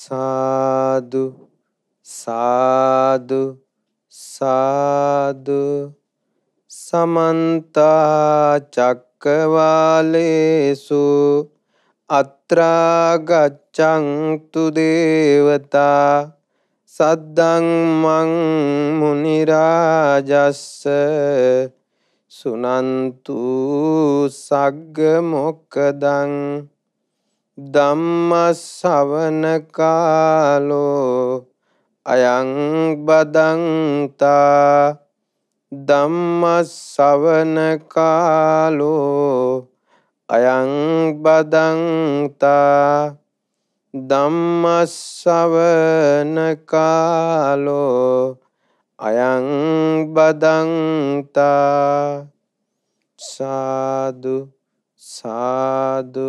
සාදු සාදු සාදු සමන්ත චක්කවාලේසු අත්‍රා ගච්ඡන්තු දේවතා සද්දං මං මුනි රාජස්ස සුනන්තු සග්ග මොක්කදං ධම්මස්සවන කාලෝ අයං බදන්තා ධම්මස්සවන කාලෝ අයං බදන්තා ධම්මස්සවන කාලෝ අයං බදන්තා සාදු සාදු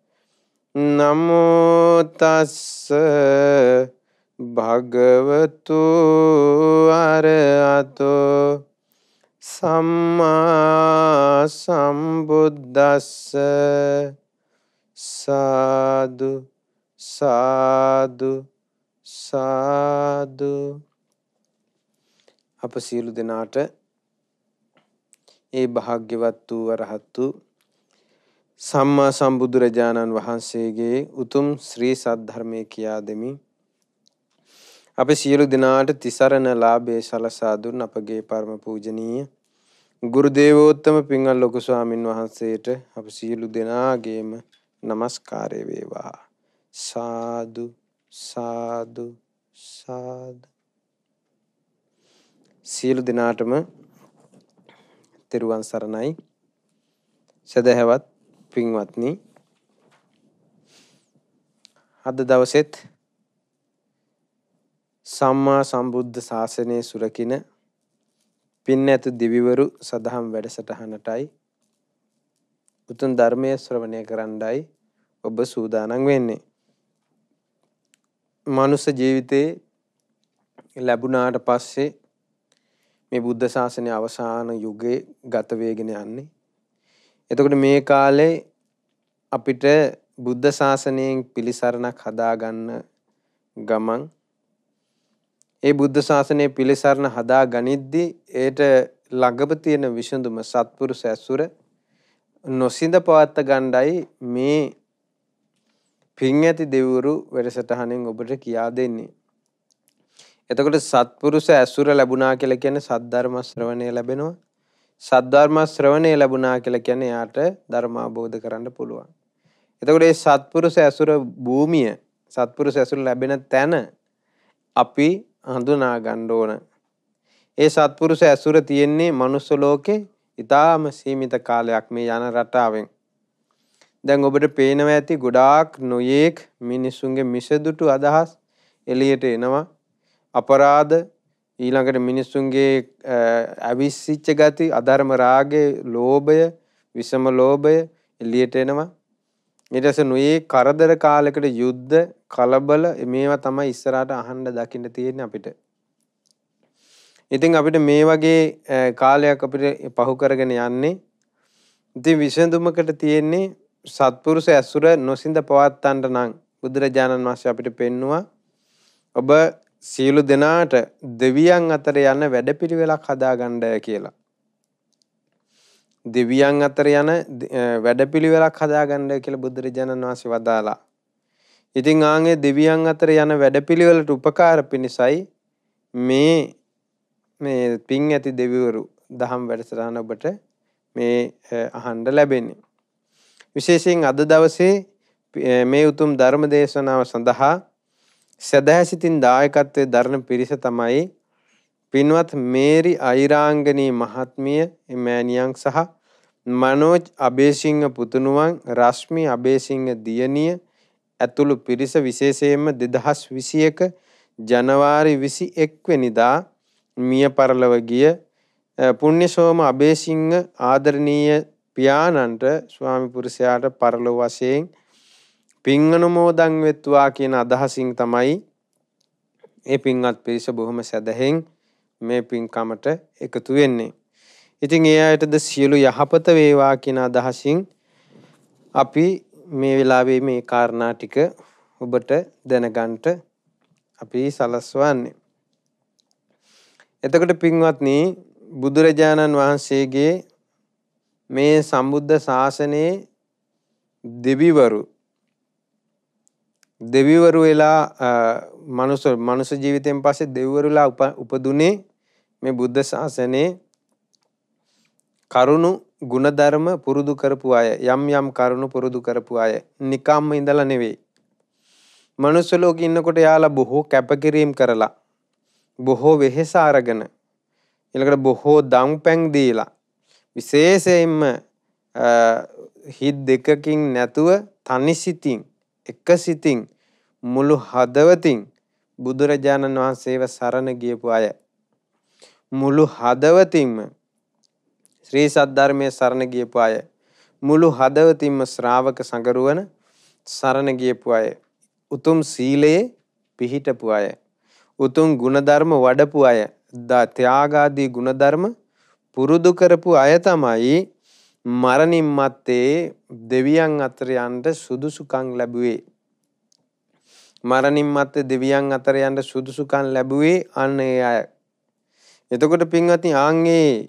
නමෝතස්ස භගවතු අරහතෝ සම්මා සම්බුද්දස්ස සාදු සාදු සාදු අප සියලු දෙනාට ඒ භාග්‍යවත් වූ අරහත් වූ සම්මා සම්බුදුරජාණන් වහන්සේගේ උතුම් ශ්‍රී සද්ධර්මය කියා දෙමි. අප සියලු දෙනාට තිසරණ ලාභයේ සලසා දුන් අපගේ පරම පූජනීය ගුරු දේවෝත්තම පිංගල් ලොකු ස්වාමින් වහන්සේට අප සියලු දෙනාගේම নমස්කාරය වේවා. සාදු සාදු සාදු සියලු දෙනාටම තෙරුවන් සරණයි. සදහැවත් පින්වත්නි අද දවසෙත් සම්මා සම්බුද්ධ ශාසනය සුරකින පින් ඇතු දිවිවරු සදහම් වැඩසටහනටයි උතුම් ධර්මය ශ්‍රවණය කරන්නයි ඔබ සූදානම් වෙන්නේ. මනුස්ස ජීවිතයේ ලැබුණාට පස්සේ මේ බුද්ධ ශාසනය අවසාන යුගයේ ගත වේගෙන යන්නේ එතකොට මේ කාලේ අපිට බුද්ධ ශාසනයෙන් පිළිසරණක් හදාගන්න ගමන් ඒ බුද්ධ ශාසනය පිළිසරණ හදා ගනිද්දී ඒට ළඟප තියෙන විසඳුම සත්පුරුෂ ඇසුර නොසිඳ පවත්ත ගණ්ඩයි මේ පින් ඇති දෙවුරු වැඩසටහනෙන් ඔබට කියා දෙන්නේ. එතකොට සත්පුරුෂ ඇසුර ලැබුණා කියලා කියන්නේ සද්ධර්ම ශ්‍රවණය ලැබෙනවා. සද්ධර්ම ශ්‍රවණය ලැබුණා කියලා කියන්නේ යාට ධර්ම අවබෝධ කරන්න පුළුවන්. එතකොට මේ සත්පුරුෂ ඇසුර භූමිය සත්පුරුෂ ඇසුර ලැබෙන තැන අපි හඳුනා ගන්න ඕන. ඒ සත්පුරුෂ ඇසුර තියෙන්නේ මනුස්ස ලෝකේ ඊටාම සීමිත කාලයක් මේ යන රටාවෙන්. දැන් ඔබට පේනවා ඇති ගොඩාක් නොයේක් මිනිසුන්ගේ මිසදුටු අදහස් එළියට එනවා. අපරාධ ඊළඟට මිනිස්සුන්ගේ ඇවිස්සිච්ච ගති අධර්ම රාගය ලෝභය විසම ලෝභය එළියට එනවා ඊට පස්සේ නුයේ කරදර කාලයකට යුද්ධ කලබල මේවා තමයි ඉස්සරහට අහන්න දකින්න තියෙන්නේ අපිට ඉතින් අපිට මේ වගේ කාලයක් අපිට පහු කරගෙන යන්නේ ඉතින් විසඳුමකට තියෙන්නේ සත්පුරුෂ ඇසුර නොසිඳ පවත්තන්න නම් බුදුරජාණන් වහන්සේ අපිට පෙන්නවා ඔබ සියලු දෙනාට දෙවියන් අතර යන වැඩපිළිවෙලක් හදාගන්න කියලා. දෙවියන් අතර යන වැඩපිළිවෙලක් හදාගන්න කියලා බුදුරජාණන් වහන්සේ වදාලා. ඉතින් ආන්ගේ දෙවියන් අතර යන වැඩපිළිවෙලට උපකාර පිණිසයි මේ මේ පින් ඇති දෙවිවරු දහම් වැඩසටහන ඔබට මේ අහන්න ලැබෙන්නේ. විශේෂයෙන් අද දවසේ මේ උතුම් ධර්ම දේශනාව සඳහා සදහැසිතින් දායකත්වයේ දරණ පිරිස තමයි පින්වත් මේරි අයිරාංගනී මහත්මිය එමෑණියන් සහ මනෝජ් අබේසිංහ පුතුණුවන් රශ්මි අබේසිංහ දියණිය ඇතුළු පිරිස විශේෂයෙන්ම 2021 ජනවාරි 21 වෙනිදා මිය පරලව ගිය පුණ්‍යසෝම අබේසිංහ ආදරණීය පියාණන්ට ස්වාමි පුරුෂයාට පරලොව වශයෙන් පින් අනුමෝදන් වෙත්වා කියන අදහසින් තමයි ඒ පින්වත් පිරිස බොහොම සැදැහෙන් මේ පින්කමට එකතු වෙන්නේ. ඉතින් ඒ අයටද සියලු යහපත වේවා කියන අදහසින් අපි මේ වෙලාවේ මේ කාරණා ටික ඔබට දැනගන්නට අපි සලස්වන්නේ. එතකොට පින්වත්නි බුදුරජාණන් වහන්සේගේ මේ සම්බුද්ධ ශාසනයේ දෙවිවරු දෙවිවරු වෙලා මනුස මනුස ජීවිතයෙන් පස්සේ දෙව්වරුලා උපදුනේ මේ බුද්ධ ශාසනයේ කරුණු ගුණධර්ම පුරුදු කරපු අය යම් යම් කරුණු පුරුදු කරපු අය නිකම්ම ඉඳලා නෙවෙයි. මනුස්ස ලෝකෙ ඉන්නකොට යාලා බොහෝ කැපකිරීම් කරලා බොහෝ වෙහෙස අරගෙන ඊළඟට බොහෝ දම්පැන් දීලා විශේෂයෙන්ම හිත් දෙකකින් නැතුව තනි සිතින් එක සිතින් මුළු හදවතින් බුදුරජාණන් වහන්සේව සරණ ගියපු අය මුළු හදවතින්ම ශ්‍රී සද්ධර්මයේ සරණ ගියපු අය මුළු හදවතින්ම ශ්‍රාවක සංගරුවන සරණ ගියපු අය උතුම් සීලයේ පිහිටපු අය උතුම් ගුණධර්ම වඩපු අය ත්‍යාගාදී ගුණධර්ම පුරුදු කරපු අය තමයි මරණින් මත්තේ දෙවියන් අතර යන්න සුදුසුකම් ලැබුවේ. මරණින් මත්තේ දෙවියන් අතර යන්න සුදුසුකම් ලැබුවේ අන්න ඒ අය. එතකොට පින්වත්නි ආන්ගේ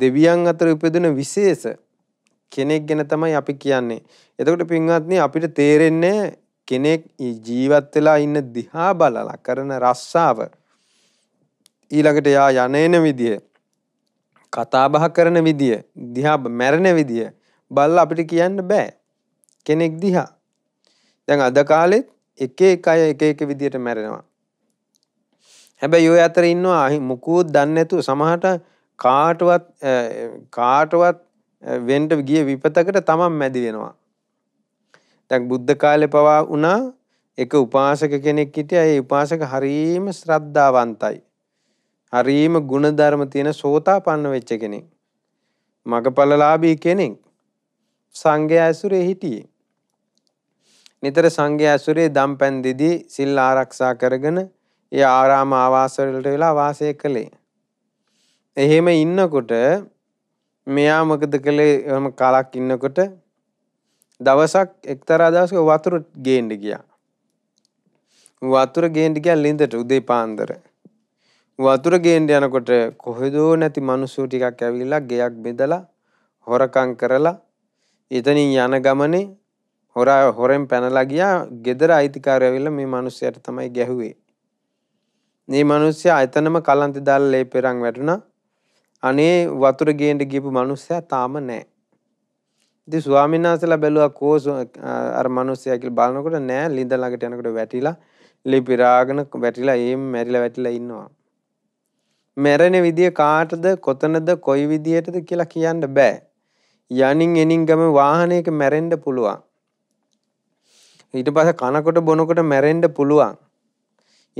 දෙවියන් අතර උපදින විශේෂ කෙනෙක් ගැන තමයි අපි කියන්නේ. එතකොට පින්වත්නි අපිට තේරෙන්නේ කෙනෙක් ජීවත් වෙලා ඉන්න දිහා බලලා කරන රස්සාව ඊළඟට යා යන එන විදිය කතාබහ කරන විදිිය දිහා මැරණ විදිිය බල්ල අපිට කියන්න බෑ කෙනෙක් දිහා දැන් අද කාලෙත් එක එක අය එක එක විදියට මැරෙනවා හැබැ යෝ අතර ඉන්නවා අහි මුකූත් දන්නඇතු සමහට කාටවත් කාටවත් වෙන්ට ගිය විපතකට තමන් මැදි වෙනවා තැක් බුද්ධ කාලෙ පවා වනා එක උපාසක කෙනෙක් හිටිය ඒ උපාසක හරීම ශ්‍රද්ධාවන්තයි හරීම ಗುಣධර්ම තියෙන සෝතාපන්න වෙච්ච කෙනෙක්. මගඵලලාභී කෙනෙක්. සංඝයා ඇසුරේ හිටියේ. නිතර සංඝයා ඇසුරේ දම්පැන් දෙදී සිල් ආරක්ෂා කරගෙන ඒ ආරාම ආවාසවලට වෙලා වාසය කළේ. එහෙම ඉන්නකොට මෙයා මොකද කළේ එහෙම කාලක් ඉන්නකොට දවසක් එක්තරා දවසක වතුර ගේන්න ගියා. වතුර ගේන්න ගියා ලින්දට උදේ පාන්දර. වතුර ගේන්න යනකොට කොහෙදෝ නැති මිනිස්සු ටිකක් ඇවිල්ලා ගෙයක් බෙදලා හොරකම් කරලා එතනින් යන ගමනේ හොරා හොරෙන් පැනලා ගියා ගෙදර අයිතිකාරය ඇවිල්ලා මේ මිනිස්සයාට තමයි ගැහුවේ. මේ මිනිස්සයා එතනම කලන්ත දාලා ලේ පෙරන් වැටුණා. අනේ වතුර ගේන්න ගිහපු මිනිස්සයා තාම නැහැ. ඉතින් ස්වාමීන් වහන්සේලා බැලුවා කෝ අර මිනිස්සයා කියලා බලනකොට නෑ ලිඳ ළඟට යනකොට වැටිලා ලිපිරාගෙන වැටිලා එම් මැරිලා වැටිලා ඉන්නවා. මැරෙන විදිය කාටද කොතනද කොයි විදියටද කියලා කියන්න බෑ. යනින් එනින් ගම වාහනයක මැරෙන්ඩ පුළුවන්. ඊට පස කනකොට බොනකොට මැරෙන්ඩ පුළුවන්.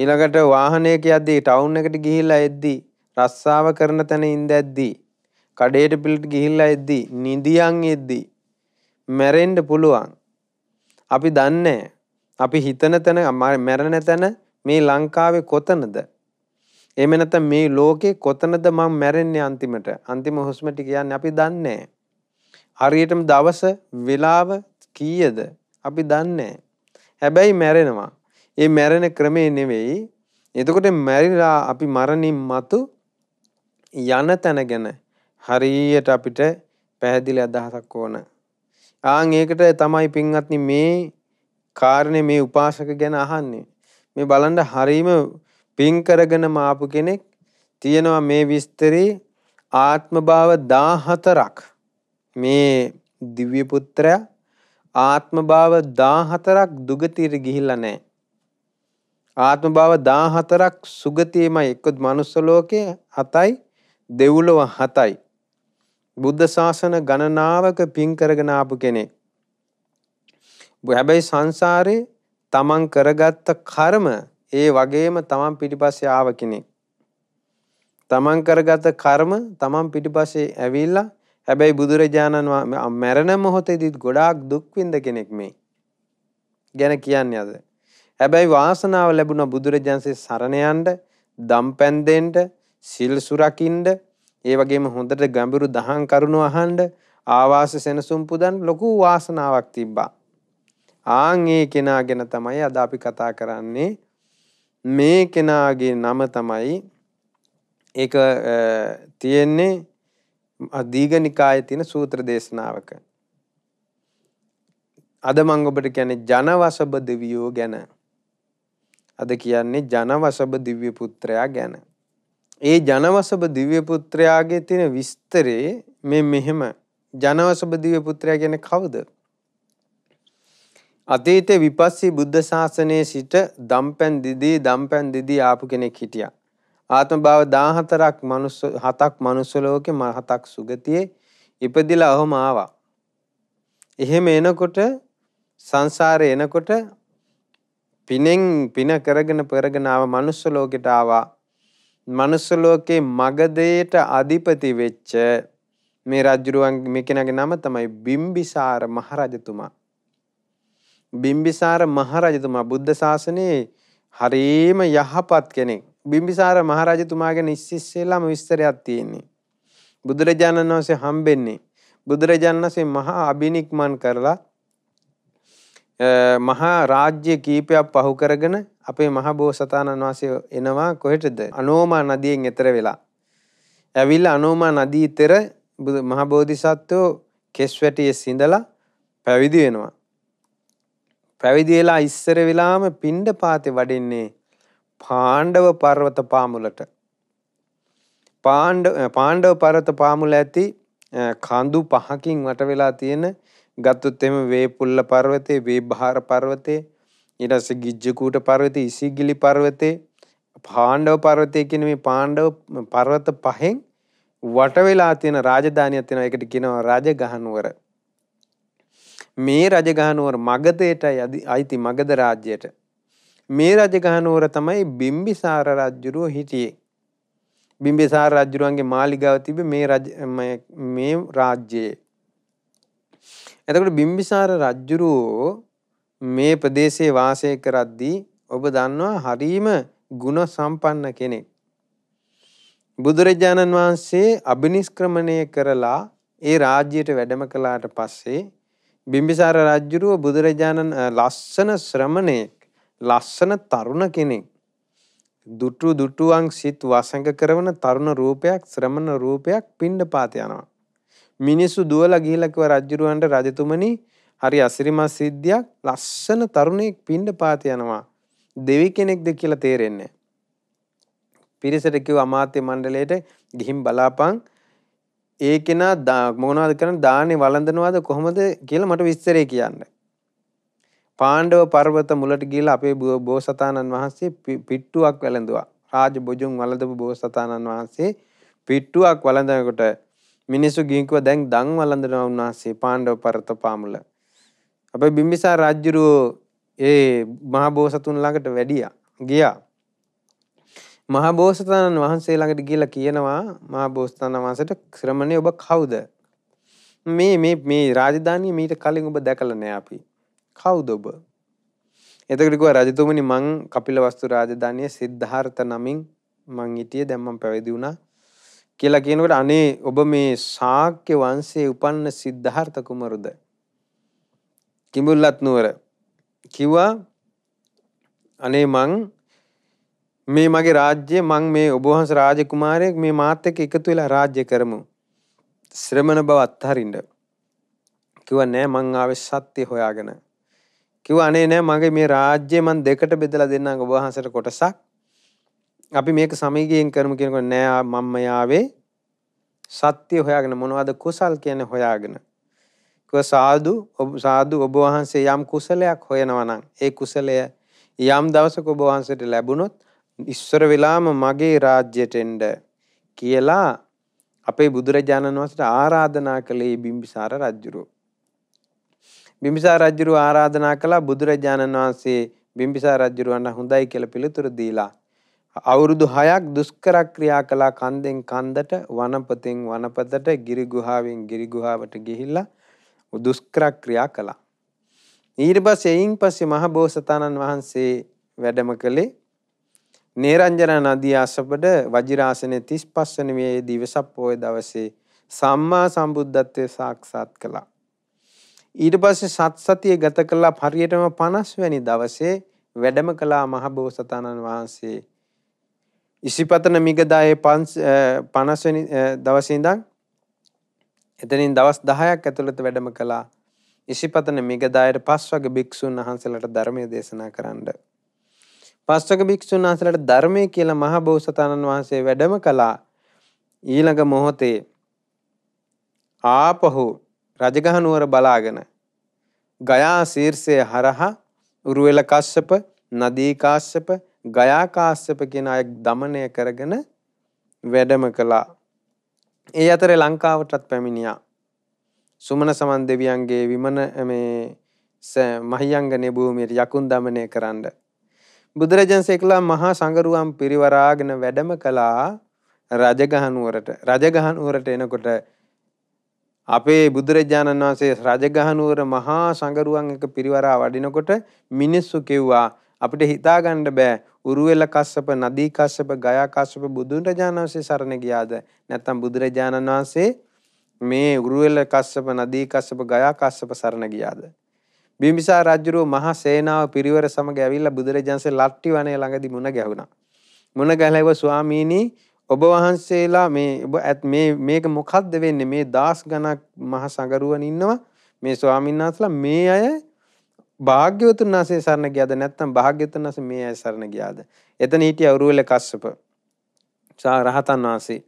ඊළඟට වාහනයක අද්දී ටවුන් එකට ගිහිල්ලා එද්දී රස්සාව කරන තැන ඉන්ද ඇද්දී. කඩේට පිල්ට ගිහිල්ලා එද්දී නිදියන් එද්දී. මැරෙන්ඩ පුළුවන්. අපි දන්නේ අපි හිතන තැන මැරණ තැන මේ ලංකාවේ කොතනද එහෙම නැත්නම් මේ ලෝකේ කොතනද මම මැරෙන්නේ අන්තිමට? අන්තිම හුස්ම ටික යන්නේ අපි දන්නේ හරියටම දවස, වෙලාව කීයද අපි දන්නේ හැබැයි මැරෙනවා. ඒ මැරෙන ක්‍රමේ නෙවෙයි. එතකොට මැරිලා අපි මරණින් මතු යන තැන ගැන හරියට අපිට පැහැදිලි අදහසක් ඕන. ආන් ඒකට තමයි පින්වත්නි මේ කාරණේ මේ උපාසක ගැන අහන්නේ. මේ බලන්න හරීම පින් කරගෙන මාපු කෙනෙක් තියෙනවා මේ විස්තරේ ආත්මභාව 14ක් මේ දිව්‍ය පුත්‍රයා ආත්මභාව 14ක් දුගතියට ගිහිල්ලා නැහැ. ආත්මභාව 14ක් සුගතියමයි එක්කත් manuss ලෝකේ 7යි දෙව්ලොව 7යි. බුද්ධ ශාසන ගණනාවක පින් කරගෙන ආපු කෙනෙක්. හැබැයි සංසාරේ තමන් කරගත්ත කර්ම ඒ වගේම තමන් පිටිපස්සේ ආව කෙනෙක්. තමන් කරගත කර්ම තමන් පිටිපස්සේ ඇවිල්ලා හැබැයි බුදුරජාණන් මැරණ මොහොතේදීත් ගොඩාක් දුක් විඳ කෙනෙක් මේ. ගැන කියන්නේ අද. හැබැයි වාසනාව ලැබුණ බුදුරජාන්සේ සරණ යන්න, දම්පැන් දෙන්න, සිල් සුරකින්න, ඒ වගේම හොඳට ගැඹුරු දහම් කරුණු අහන්න ආවාස සෙනසුම් පුදන් ලොකු වාසනාවක් තිබ්බා. ආන් ඒ කෙනා ගැන තමයි අද අපි කතා කරන්නේ. මේ කෙනාගේ නම තමයි ඒක තියෙන්නේ අධීගනිකායේ තියෙන සූත්‍ර දේශනාවක. අද මං ඔබට කියන්නේ ජනවසබ දෙවියෝ ගැන. අද කියන්නේ ජනවසබ දිව්‍ය පුත්‍රයා ගැන. ඒ ජනවසබ දිව්‍ය පුත්‍රයාගේ තියෙන විස්තරේ මේ මෙහෙම ජනවසබ දිව්‍ය පුත්‍රයා කියන්නේ කවුද? අතීත විපස්සී බුද්ධ ශාසනයේ සිට දම්පැන් දිදී දම්පැන් දිදී ආපු කෙනෙක් හිටියා. ආත්ම භාව 14ක් මනුස්ස හතක් මනුස්ස ලෝකේ මහතක් සුගතියේ ඉපදිලා ඔහම ආවා. එහෙම එනකොට සංසාරේ එනකොට පිනෙන් පින කරගෙන පෙරගෙන ආව මනුස්ස ලෝකෙට ආවා. මනුස්ස ලෝකේ මගදේට අධිපති වෙච්ච මේ රජුරුවන් මේ කෙනාගේ නම තමයි බිම්බිසාර මහරජතුමා. බිම්බිසාර මහරජතුමා බුද්ධ ශාසනයේ හරීම යහපත් කෙනෙක්. බිම්බිසාර මහරජතුමා ගැන ඉස්සෙල්ලාම විස්තරයක් තියෙන්නේ. බුදුරජාණන් වහන්සේ හම්බෙන්නේ බුදුරජාණන් වහන්සේ මහා අබිනික්මන් කරලා මහා රාජ්‍ය කීපයක් පහු කරගෙන අපේ මහා බෝසතාණන් වහන්සේ එනවා කොහෙටද? අනෝමා නදියෙන් එතර වෙලා. ඇවිල්ලා අනෝමා නදී තෙර මහා බෝධිසත්වෝ කෙස් වැටියේ සිඳලා පැවිදි වෙනවා. පැවිදි වෙලා ඉස්සර වෙලාම පිණ්ඩ පාතේ වඩින්නේ පාණ්ඩව පර්වත පාමුලට. පාණ්ඩව පරත පාමුල ඇති කඳු පහකින් වට වෙලා තියෙන ගත්තුත් එම වේපුල්ල පර්වතේ වේභාර පර්වතේ ඊටස්ස ගිජ්ජකූට පර්වතේ ඉසිගිලි පර්වතේ පාණ්ඩව පර්වතය කියන මේ පාණ්ඩව පර්වත පහෙන් වට වෙලා තියෙන රාජධානියක් තියෙනවා ඒකට කියනවා රාජගහනුවර මේ රජගහනුවර මගධයටයි අයිති මගධ රාජ්‍යයට. මේ රජගහනුවර තමයි බිම්බිසාර රජ්ජුරුව හිටියේ. බිම්බිසාර රජ්ජුරුවන්ගේ මාලිගාව තිබ මේ මේ රාජ්‍යයේ. එතකට බිම්බිසාර රජ්ජුරුවෝ මේ ප්‍රදේශයේ වාසය කරද්දී ඔබ දන්නවා හරීම ගුණ සම්පන්න කෙනෙක්. බුදුරජාණන් වහන්සේ අභිනිෂ්ක්‍රමණය කරලා ඒ රාජ්‍යයට වැඩම කළාට පස්සේ බිම්බිසාර රජ්ජුරුව බුදුරජාණන් ලස්සන ශ්‍රමණයෙක් ලස්සන තරුණ කෙනෙක් දුටු දුටුවන් සිත් වසඟ කරවන තරුණ රූපයක් ශ්‍රමණ රූපයක් පින්ඩ පාත යනවා. මිනිස්සු දුවලා ගිහිලකව රජ්ජුරුවන්ට රජතුමනි හරි අසිරිමත් සිද්ධියක් ලස්සන තරුණයෙක් පින්ඩ පාත යනවා. දෙවි කෙනෙක්ද කියලා තේරෙන්නේ. පිරිසට කිව්ව අමාත්‍ය මණ්ඩලයට ගිහින් බලාපන් ඒ කෙනා මොනවාද කරන දානෙ වළඳනවාද කොහොමද කියලා මට විස්තරේ කියන්න. පාණ්ඩව පර්වත මුලට ගිහිලා අපේ බෝසතාණන් වහන්සේ පිට්ටුවක් වැළඳුවා. රාජ බොජුන් වළඳපු බෝසතාණන් වහන්සේ පිට්ටුවක් වළඳනකොට මිනිස්සු ගිහින් කිව්වා දැන් දන් වළඳනවා උන්වහන්සේ පාණ්ඩව පර්වත පාමුල. අපේ බිම්බිසාර රාජ්‍යරුවෝ ඒ මහා බෝසතුන් ළඟට වැඩියා. ගියා. මහා බෝසතාණන් වහන්සේ ළඟට ගිහිල්ලා කියනවා මහා බෝසතාණන් වහන්සේට ශ්‍රමණේ ඔබ කවුද? මේ මේ මේ රාජධානිය මීට කලින් ඔබ දැකලා නෑ අපි. කවුද ඔබ? එතකොට කිව්වා රජතුමනි මං කපිලවස්තු රාජධානිය සිද්ධාර්ථ නමින් මං හිටියේ දැන් මං පැවිදි වුණා කියලා කියනකොට අනේ ඔබ මේ ශාක්‍ය වංශයේ උපන්න සිද්ධාර්ථ කුමරුද කිඹුල්ලත් නුවර කිව්වා අනේ මං මේ මගේ රාජ්‍ය මං මේ ඔබහන්ස රාජකුමාරයෙක් මේ මාත් එක්ක එකතු වෙලා රාජ්‍ය කරමු. ශ්‍රමණ බව අත්හරින්න. කිව්වා නෑ මං ආවේ සත්‍ය හොයාගෙන. කිව්වා අනේ නෑ මගේ මේ රාජ්‍ය මං දෙකට බෙදලා දෙන්නම් ඔබ වහන්සේට කොටසක්. අපි මේක සමීගයෙන් කරමු කියනකොට නෑ මම්ම යාවේ සත්‍ය හොයාගෙන මොනවද කුසල් කියන්නේ හොයාගෙන කිව්වා සාදු සාදු ඔබ වහන්සේ යම් කුසලයක් හොයනවා නම් ඒ කුසලය යම් දවසක ඔබ වහන්සේට ලැබුණොත් ඉස්සර වෙලාම මගේ රාජ්‍යයට එන්න කියලා අපේ බුදුරජාණන් වහන්සේට ආරාධනා කළේ බිම්බිසාර රජුරු. බිම්බිසාර රජුරු ආරාධනා කළා බුදුරජාණන් වහන්සේ බිම්බිසාර රජුරවන්න හොඳයි කියලා පිළිතුරු දීලා අවුරුදු 6ක් දුෂ්කර ක්‍රියා කළා කන්දෙන් කන්දට වනපතෙන් වනපතට ගිරි ගුහාවෙන් ගිරි ගුහාවට ගිහිල්ලා දුෂ්කර ක්‍රියා කළා. ඊට පස්සේ එයින් පස්සේ මහ බෝසතාණන් වහන්සේ වැඩම කළේ නේරංජන නදී අසබඩ වජිරාසනයේ 35 වෙනි මේ දිවසක් පොය දවසේ සම්මා සම්බුද්ධත්වයේ සාක්ෂාත් කළා. ඊට පස්සේ සත් සතිය ගත කළා හරියටම 50 වෙනි දවසේ වැඩම කළා මහබෝසතාණන් වහන්සේ. ඉසිපතන මිගදායේ 50 වෙනි දවසේ ඉඳන් එතනින් දවස් 10ක් ඇතුළත වැඩම කළා. ඉසිපතන මිගදායට පස්වග භික්ෂුන් වහන්සේලාට ධර්මය දේශනා කරන්න. පස්වක භික්ෂුන් වහන්සේලාට ධර්මය කියලා මහ බෝසතාණන් වහන්සේ වැඩම කළා. ඊළඟ මොහොතේ ආපහු රජගහ නුවර බලාගෙන ගයා ශීර්ෂය හරහා උරුවෙල කස්සප, නදී කාශ්‍යප, ගයා කාශ්‍යප කියන අය দমনය කරගෙන වැඩම කළා. ඒ අතරේ ලංකාවටත් පැමිණියා. සුමන සමන් දෙවියන්ගේ විමන මේ මහියංගනේ භූමියට යකුන් দমনය කරන්න බුදුරජන්සේකලා මහා සංගරුවම් පිරිවරාගෙන වැඩම කළා රජගහනුවරට රජගහනුවරට එනකොට අපේ බුදුරජාණන් වහන්සේ රජගහනුවර මහා සංගරුවන් එක පිරිවරා වඩිනකොට මිනිස්සු කිව්වා අපිට හිතාගන්න බෑ උරුවෙල කස්සප නදී කස්සප ගයා කස්සප බුදුරජාණන් වහන්සේ සරණ ගියාද නැත්නම් බුදුරජාණන් වහන්සේ මේ උරුවෙල කස්සප නදී කස්සප ගයා කස්සප සරණ ගියාද බිම්බිසාර රජුරෝ මහා සේනාව පිරිවර සමග ඇවිල්ලා බුදුරජාන්සේ ලට්ටි වනය ළඟදී මුණ ගැහුණා. මුණ ගැහලා ස්වාමීනි ඔබ වහන්සේලා මේ ඔබ ඇත් මේ මේක මොකද්ද වෙන්නේ මේ දාස් ගණක් මහ සංගරුවන් ඉන්නවා මේ ස්වාමීන් වහන්සේලා මේ අය භාග්‍යවතුන් වහන්සේ සරණ ගියාද නැත්නම් භාග්‍යවතුන් වහන්සේ මේ අය සරණ ගියාද එතන හිටිය අවුරුවල කස්සප සා රහතන් වහන්සේ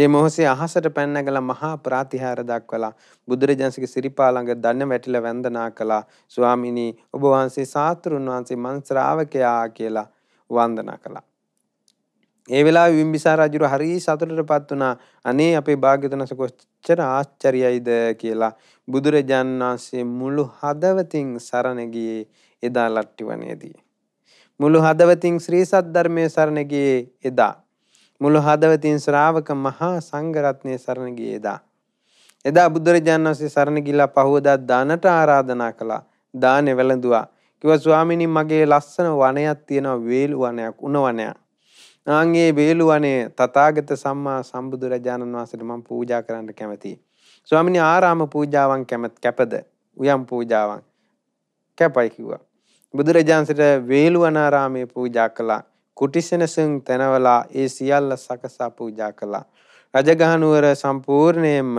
ඒ මොහොසේ අහසට පැන නැගලා මහා ප්‍රාතිහාර දක්වලා බුදුරජාන්සේගේ සිරිපා ළඟ දන්න වැටිලා වන්දනා කළා ස්වාමිනී ඔබ වහන්සේ සාතුරුන් වහන්සේ මං ශ්‍රාවකයා කියලා වන්දනා කළා ඒ වෙලාවේ විම්බිසාර රජුර හරි සතුටටපත් වුණා. අනේ අපේ භාග්‍යතුන්ස කොච්චර ආශ්චර්යයිද කියලා බුදුරජාණන් වහන්සේ මුළු හදවතින් සරණ ගියේ එදා ලට්ටිවනේදී. මුළු හදවතින් ශ්‍රී සද්ධර්මයේ සරණ ගියේ එදා. මුළු හදවතින් ශ්‍රාවක මහා සංඝරත්නය සරණ ගියේ එදා. එදා බුදුරජාණන් වහන්සේ සරණ ගිහිලා පහවදා දානට ආරාධනා කළා. දානේ වැළඳුවා. කිව්වා ස්වාමීනි මගේ ලස්සන වනයක් තියෙනවා වේලු වනයක් උණ වනයක්. ආන්ගේ වේලු වනේ තථාගත සම්මා සම්බුදුරජාණන් වහන්සේට මම පූජා කරන්න කැමතියි. ස්වාමිනි ආරාම පූජාවන් කැමත් කැපද උයම් පූජාවන් කැපයි කිව්වා. බුදුරජාන්සට වේලුවනාරාමයේ පූජා කළා. කුටිසෙනසුන් තැනවලා ඒ සියල්ල සකසා පූජා කළා. රජගහනුවර සම්පූර්ණයෙන්ම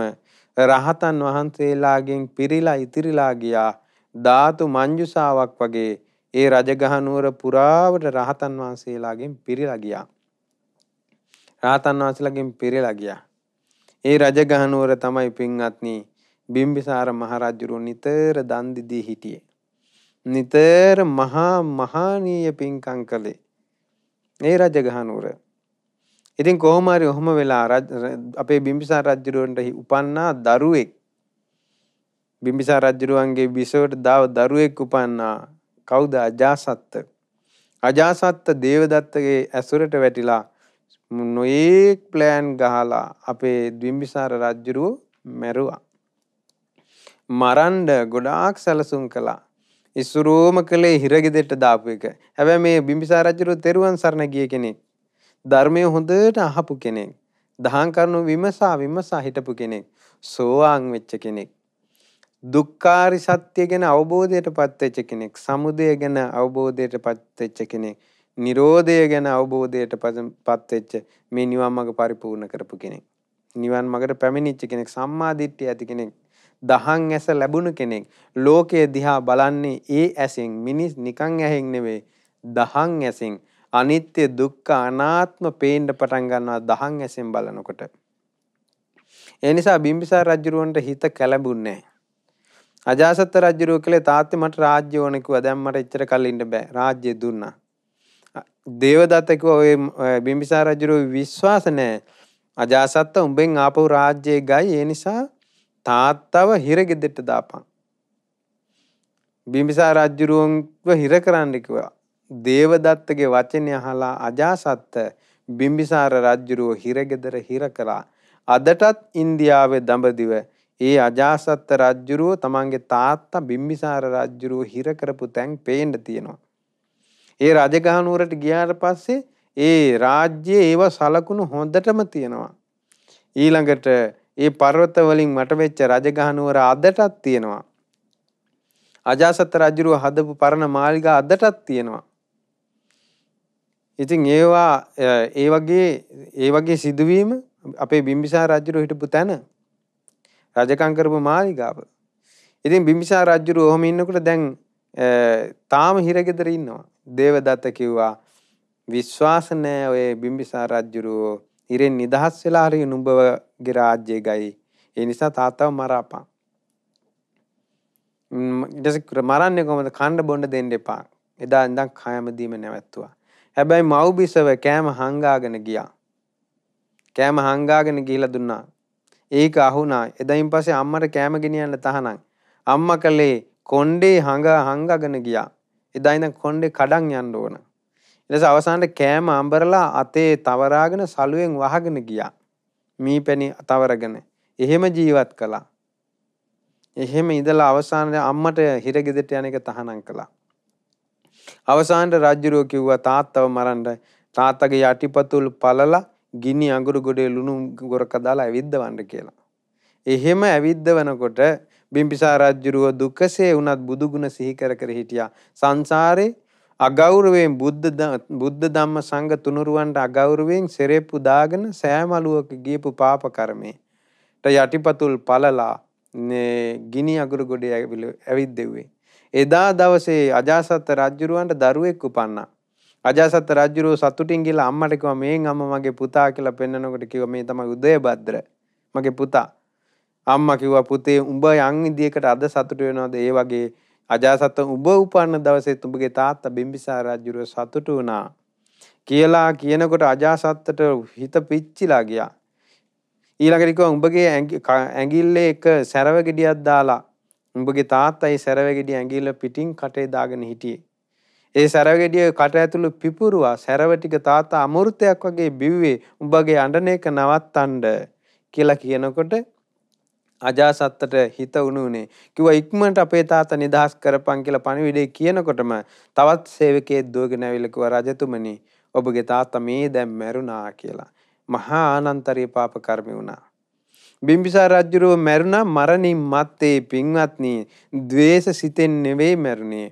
රහතන් වහන්සේලාගෙන් පිරිලා ඉතිරිලා ගියා. ධාතු මංජුසාවක් වගේ ඒ රජගහනුවර පුරාවට රහතන් වහන්සේලාගෙන් පිරිලා ගියා. රහතන් වහන්සේලාගෙන් පිරිලා ගියා. ඒ රජගහනුවර තමයි පින්වත්නි බිම්බිසාර මහරජුරු නිතර දන් දිදී හිටියේ. නිතර මහා මහානීය පින්කම් කළේ. ඒ රජගහනුවර. ඉතින් කොහොම හරි ඔහොම වෙලා අපේ බිම්බිසාර රජුරවන්ට උපන්නා දරුවෙක් බිම්බිසාර රජුරවන්ගේ බිසවට දාව දරුවෙක් උපන්නා කවුද අජාසත්ත අජාසත්ත දේවදත්තගේ ඇසුරට වැටිලා නොඒක් ප්ලෑන් ගහලා අපේ දිම්බිසාර රජ්ජුරුව මැරුවා මරන්ඩ ගොඩාක් සැලසුම් කළා ඉස්සුරෝම කළේ හිරගෙදෙට්ට දාපු එක. හැබැයි මේ බිම්බිසාර රජුරු තෙරුවන් සරණ ගිය කෙනෙක්. ධර්මයේ හොඳට අහපු කෙනෙක්. දහං කරුණු විමසා විමසා හිටපු කෙනෙක්. සෝවාන් වෙච්ච කෙනෙක්. දුක්ඛාරි සත්‍ය ගැන අවබෝධයට පත්වෙච්ච කෙනෙක්. සමුදය ගැන අවබෝධයට පත්වෙච්ච කෙනෙක්. නිරෝධය ගැන අවබෝධයට පත්වෙච්ච මේ නිවන් මඟ පරිපූර්ණ කරපු කෙනෙක්. නිවන් මඟට පැමිණිච්ච කෙනෙක් සම්මාදිට්ඨිය ඇති කෙනෙක්. දහං ඇස ලැබුණු කෙනෙක් ලෝකය දිහා බලන්නේ ඒ ඇසෙන් මිනිස් නිකං ඇහෙන් නෙවේ දහං ඇසෙන් අනිත්‍ය දුක්ඛ අනාත්ම පේන්න පටන් ගන්නවා දහං ඇසෙන් බලනකොට. ඒ නිසා බිම්බිසාර රජුරවන්ට හිත කැළඹුන්නේ අජාසත් රජුරෝ කලේ තාත්තේ මට රාජ්‍ය ඕන කිව්වා. දැන් මට එච්චර කල් ඉන්න බෑ. රාජ්‍ය දුන්නා. දේවදත්ත කිව්වා ඔය බිම්බිසාර රජුරෝ විශ්වාස නැහැ. අජාසත් උඹෙන් ආපහු රාජ්‍යය ගයි. ඒ නිසා තාත්තව හිරගෙදෙට්ට දාපන්. බිම්බිසා රජ්ජුරුවන්ව හිර කරන්න කිව්වා. දේවදත්තගේ වචනය අහලා අජාසත්ත බිම්බිසාර රජ්ජුරුව හිරගෙදර හිර කළා. අදටත් ඉන්දියාවේ දඹදිව ඒ අජාසත්ත රජ්ජුරුව තමන්ගේ තාත්තා බිම්බිසාර රජ්ජුරුව හිර කරපු තැන් පේන්න තියෙනවා. ඒ රජගහනුවරට ගියාට පස්සේ ඒ රාජ්‍යයේ ඒව සලකුණු හොඳටම තියෙනවා. ඊළඟට ඒ පර්වත වලින් මට වෙච්ච රජගහ නුවර අදටත් තියෙනවා. අජාසත් රජුරුව හදපු පරණ මාලිගා අදටත් තියෙනවා. ඉතින් ඒවා ඒ වගේ ඒ වගේ සිදුවීම අපේ බිම්බිසාර රජුරුව හිටපු තැන රජකම් කරපු මාලිගාව. ඉතින් බිම්බිසාර රජුරුව ඔහම ඉන්නකොට දැන් තාම හිරගෙදර ඉන්නවා. දේවදත්ත කිව්වා විශ්වාස නෑ ඔය බිම්බිසාර රජුරුවෝ ඉරෙන් නිදහස් වෙලා හරි නුඹගේ රාජ්‍යය ගයි. ඒ නිසා තාත්තව මරාපා. මරන්නේ කොමද කණ්ඩ බොන්ඩ දෙන්න එපා. එදා ඉඳන් කයමදීම නැවැත්තුවා. හැබැයි මව්බිසව කෑම හංගාගෙන ගියා. කෑම හංගාගෙන ගිහිලා දුන්නා. ඒක අහුණා. එදයින් පස්සේ අම්මට කෑම ගෙනියන්න තහනම්. අම්මා කලේ කොණ්ඩේ හංගා හංගගෙන ගියා. එදා ඉඳන් කොණ්ඩේ කඩන් යන්න ඕන. එලෙස අවසානට කෑම අම්බරලා අතේ තවරාගෙන සලුවෙන් වහගෙන ගියා. මී පැණි තවරගෙන. එහෙම ජීවත් කළා. එහෙම ඉඳලා අවසානයේ අම්මට හිරගෙදරට යන එක තහනම් කළා. අවසානයේ රාජ්‍යරෝ කිව්වා තාත්තව මරන්න තාත්තගේ යටිපතුල් පළලා ගිනි අඟුරු ගොඩේ ලුණු ගොරක දාලා ඇවිද්දවන්න කියලා. එහෙම ඇවිද්දවනකොට බිම්බිසාර රාජ්‍යරුව දුකසේ වුණත් බුදුගුණ සිහි කර කර හිටියා. සංසාරේ අගෞරවයෙන් බුද්ධ බුද්ධ ධම්ම සංඝ තුනුරුවන්ට අගෞරවයෙන් සෙරෙප්පු දාගෙන සෑමලුවක ගියපු පාප කර්මයට යටිපතුල් පළලා ගිනි අගුරු ගොඩ ඇවිද්දෙව්වේ. එදා දවසේ අජාසත් රජුරුවන්ට දරුවෙක් උපන්නා. අජාසත් රජුරුව සතුටින් ගිහලා අම්මට කිව්වා මේන් අම්ම මගේ පුතා කියලා පෙන්නනකොට කිව්වා මේ තමයි උදයබද්ද්‍ර මගේ පුතා. අම්මා කිව්වා පුතේ උඹ යම් විදියකට අද සතුට වෙනවද ඒ වගේ අජාසත් උඹ උපන්න දවසේ උඹගේ තාත්තා බිම්බිසාර රජුව සතුටු වුණා කියලා කියනකොට අජාසත්තට හිත පිච්චිලා ගියා. ඊළඟට කිව්වා උඹගේ ඇඟිල්ලේ එක සැරව ගෙඩියක් දාලා උඹගේ තාත්තා ඒ සැරව ගෙඩිය ඇඟිල්ල පිටින් කටේ දාගෙන හිටියේ. ඒ සැරව ගෙඩිය කට ඇතුළු පිපුරුවා සැරව ටික තාත්තා අමෘතයක් වගේ බිව්වේ උඹගේ අඬන එක නවත්තන්න කියලා කියනකොට අජාසත්තට හිත උණුනේ. කිව්වා ඉක්මනට අපේ තාත්තා නිදහස් කරපන් කියලා පණිවිඩය කියනකොටම තවත් සේවකයෙක් දුවගෙන ඇවිල්ලා කිව්වා රජතුමනි ඔබගේ තාත්තා මේ දැන් මැරුණා කියලා. මහා ආනන්තරී පාප කර්මී වුණා. බිම්බිසාර රජුරුව මැරුණා මරණින් මත්තේ පින්වත්නි ද්වේෂ සිතෙන් නෙවෙයි මැරුණේ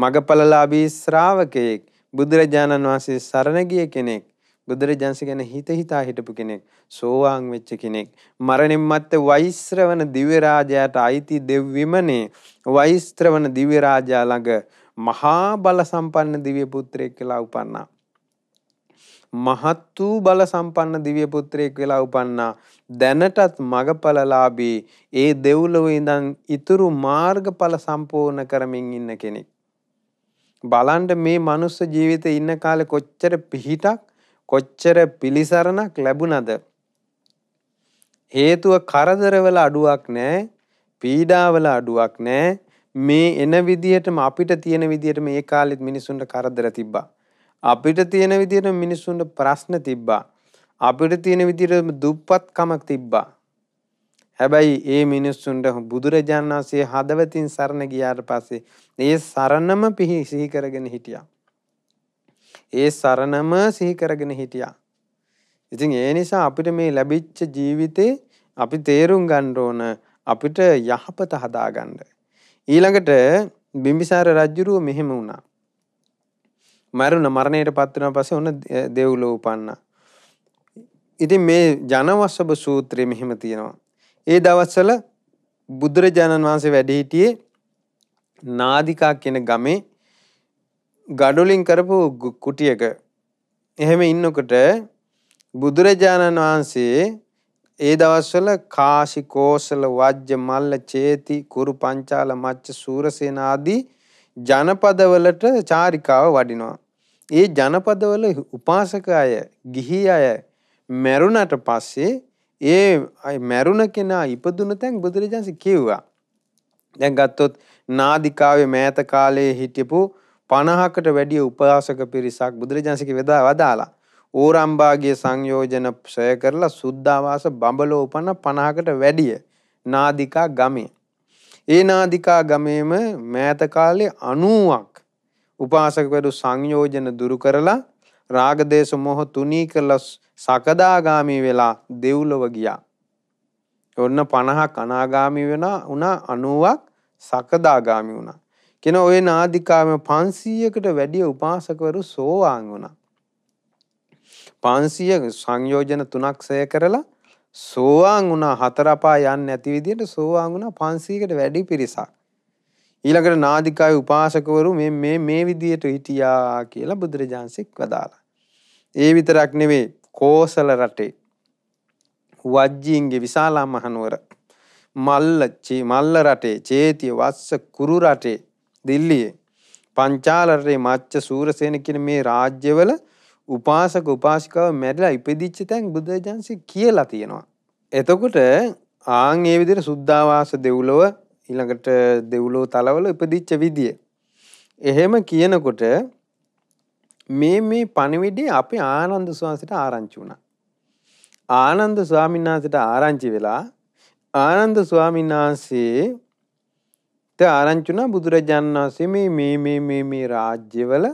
මගපලලාභී ශ්‍රාවකයෙක් බුදුරජාණන් වහන්සේ සරණ ගිය කෙනෙක් බුදුරජාන්ස ගැන හිත හිතා හිටපු කෙනෙක් සෝවාන් වෙච්ච කෙනෙක් මරණින් මත්තේ වෛශ්‍රවණ දිව්‍ය රාජයාට අයිති දෙවිමනේ වෛශ්‍රවණ දිව්‍ය රාජයා ළඟ මහා බල සම්පන්න දිව්‍ය පුත්‍රයෙක් කියලා උපන්නා මහත් වූ බල සම්පන්න දිව්‍ය පුත්‍රයෙක් වෙලා උපන්නා දැනටත් මගඵලලාභී ඒ දෙව්ලොව ඉඳන් ඉතුරු මාර්ගඵල සම්පූර්ණ කරමින් ඉන්න කෙනෙක් බලන්න මේ මනුස්ස ජීවිතේ ඉන්න කාලේ කොච්චර පිහිටක් කොච්චර පිළිසරණක් ලැබුණද හේතුව කරදරවල අඩුවක් නෑ පීඩාවල අඩුවක් නෑ මේ එන විදිහටම අපිට තියෙන විදිහට මේ කාලෙත් මිනිස්සුන්ට කරදර තිබ්බා අපිට තියෙන විදිහට මිනිස්සුන්ට ප්‍රශ්න තිබ්බා අපිට තියෙන විදිහට දුප්පත්කමක් තිබ්බා හැබැයි ඒ මිනිස්සුන්ට බුදුරජාණන් වහන්සේ හදවතින් සරණ ගියාට පස්සේ ඒ සරණම පිහි සිහි කරගෙන හිටියා ඒ සරණම සිහි කරගෙන හිටියා. ඉතින් ඒ නිසා අපිට මේ ලැබිච්ච ජීවිතේ අපි තේරුම් ගන්න ඕන අපිට යහපත හදාගන්න. ඊළඟට බිම්බිසාර රජුරුව මෙහෙම වුණා. මරුණ මරණයට පත් වෙන පස්සේ ඔන්න දෙව්ලෝ උපන්නා. ඉතින් මේ ජනවස්සබ සූත්‍රය මෙහෙම තියෙනවා. ඒ දවස්වල බුදුරජාණන් වහන්සේ වැඩ හිටියේ නාදිකා කියන ගමේ ගඩුලින් කරපු කුටියක එහෙම ඉන්නකොට බුදුරජාණන් වහන්සේ ඒ දවස්වල කාශි කෝසල වජ්‍ය මල්ල චේති කුරු පංචාල මච්ච සූරසේන ආදී ජනපදවලට චාරිකාව වඩිනවා. ඒ ජනපදවල උපාසක අය ගිහි අය මැරුණට පස්සේ ඒ මැරුණ කෙනා ඉපදුන තැන් බුදුරජාන්සේ කිව්වා. දැන් ගත්තොත් නාදිකාවේ මෑත කාලයේ හිටපු 50කට වැඩිය උපවාසක පිරිසක් බුදුරජාණන්සේගේ වේදා වදාලා ඕරම්බාගේ සංයෝජන ක්ෂය කරලා සුද්ධාවාස බඹලෝ උපන 50කට වැඩිය නාදිකා ගමේ ඒ නාදිකා ගමේම මෑත කාලේ 90ක් උපාසකවරු සංයෝජන දුරු කරලා රාගදේශ මොහ තුනී කරලා සකදාගාමී වෙලා දෙව්ලොව ගියා. ඔන්න 50ක් අනාගාමී වෙනා වුණා 90ක් සකදාගාමී වුණා. කෙන ඔය නාධිකාම පන්සීයකට වැඩිය උපාසකවරු සෝවාන් වුණා. පන්සිය සංයෝජන තුනක් සය කරලා සෝවාන් වුණා හතරපා යන්න ඇති විදියට සෝවාන් වුණා පන්සීකට වැඩි පිරිසක්. ඊළඟට නාධිකාය උපාසකවරු මේ මේ විදියට හිටියා කියලා බුදුරජාන්සික් වදාලා. ඒ විතරක් නෙවේ කෝසල රටේ වජ්ජීන්ගේ විශාලා මහනුවර මල්ල මල්ල රටේ චේතිය වස්ස කුරු රටේ දිල්ලියේ පංචාලරේ මච්ච සූරසේන කියන මේ රාජ්‍යවල උපාසක උපාසිකාව මැරිලා ඉපදිච්ච තැන් බුදුජාන්සේ කියලා තියෙනවා. එතකොට ආන් ඒ විදිහට සුද්ධාවාස දෙව්ලොව ඊළඟට දෙව්ලොව තලවල ඉපදිච්ච විදිය. එහෙම කියනකොට මේ මේ පණිවිඩය අපේ ආනන්ද ස්වාමීන්ට ආරංචි වුණා. ආනන්ද ස්වාමීන් වහන්සේට ආරංචි වෙලා ආනන්ද ස්වාමීන් වහන්සේ ත ආරංචුනා බුදුරජාණන් වහන්සේ මේ මේ මේ මේ මේ රාජ්‍යවල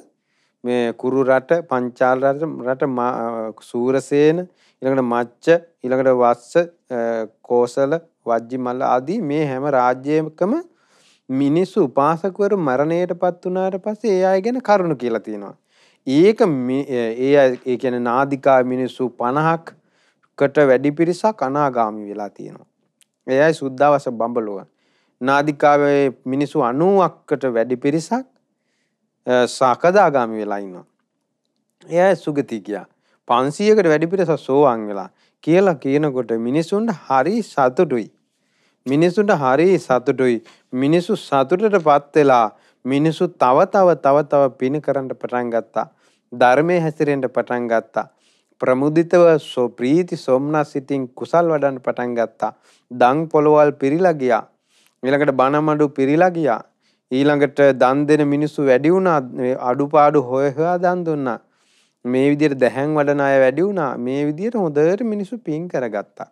මේ කුරු රට පංචාල රට රට සූරසේන ඊළඟට මච්ච ඊළඟට වස්ස කෝසල වජ්ජිමල්ල ආදී මේ හැම රාජ්‍යයකම මිනිස්සු උපාසකවරු මරණයටපත් වුණාට පස්සේ ඒ අය ගැන කරුණු කියලා තියෙනවා. ඒක මේ ඒ අය ඒ කියන්නේ නාදිකා මිනිස්සු 50කට වැඩි පිරිසක් අනාගාමි වෙලා තියෙනවා. ඒ අය සුද්ධවස බඹලුවා නාධිකාවේ මිනිසු අනුවක්කට වැඩි පිරිසක් සකදාගාමි වෙලා ඉන්නවා. එය සුගති කියා. පන්සියකට වැඩිපිරිස සෝවාන් වෙලා කියලා කියනකොට මිනිසුන්ට හරි සතුටුයි. මිනිසුන්ට හරි සතුටුයි. මිනිසු සතුටට පත් වෙලා මිනිසු තව තව තව තව පින කරන්න පටන් ගත්තා. ධර්මයේ හැසිරෙන්න පටන් ගත්තා. ප්‍රමුදිතව සෝ ප්‍රීති සොම්නස් සිතින් කුසල් වඩන්න පටන් ගත්තා. දන් පොළවල් පිරීලා ගියා. ඊළඟට බණමඩු පිරිලා ගියා. ඊළඟට දන් දෙන මිනිස්සු වැඩි වුණා අඩුපාඩු හොය හොයා දන් දුන්නා. මේ විදිහට දැහැන් වඩන අය වැඩි වුණා. මේ විදිහට හොඳට මිනිස්සු පින් කරගත්තා.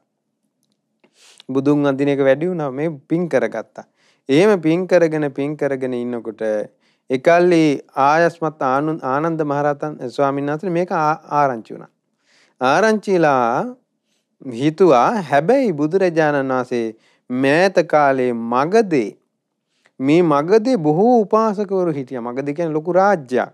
බුදුන් අඳින එක වැඩි වුණා මේ පින් කරගත්තා. එහෙම පින් කරගෙන පින් කරගෙන ඉන්නකොට එකල්ලි ආයස්මත් ආනන්ද මහරහතන් ස්වාමීන් වහන්සේ මේක ආරංචි වුණා. ආරංචිලා හිතුවා හැබැයි බුදුරජාණන් වහන්සේ මෑත කාලේ මගදේ මේ මගදේ බොහෝ උපාසකවරු හිටිය මගද කියන ලොකු රාජ්‍යයක්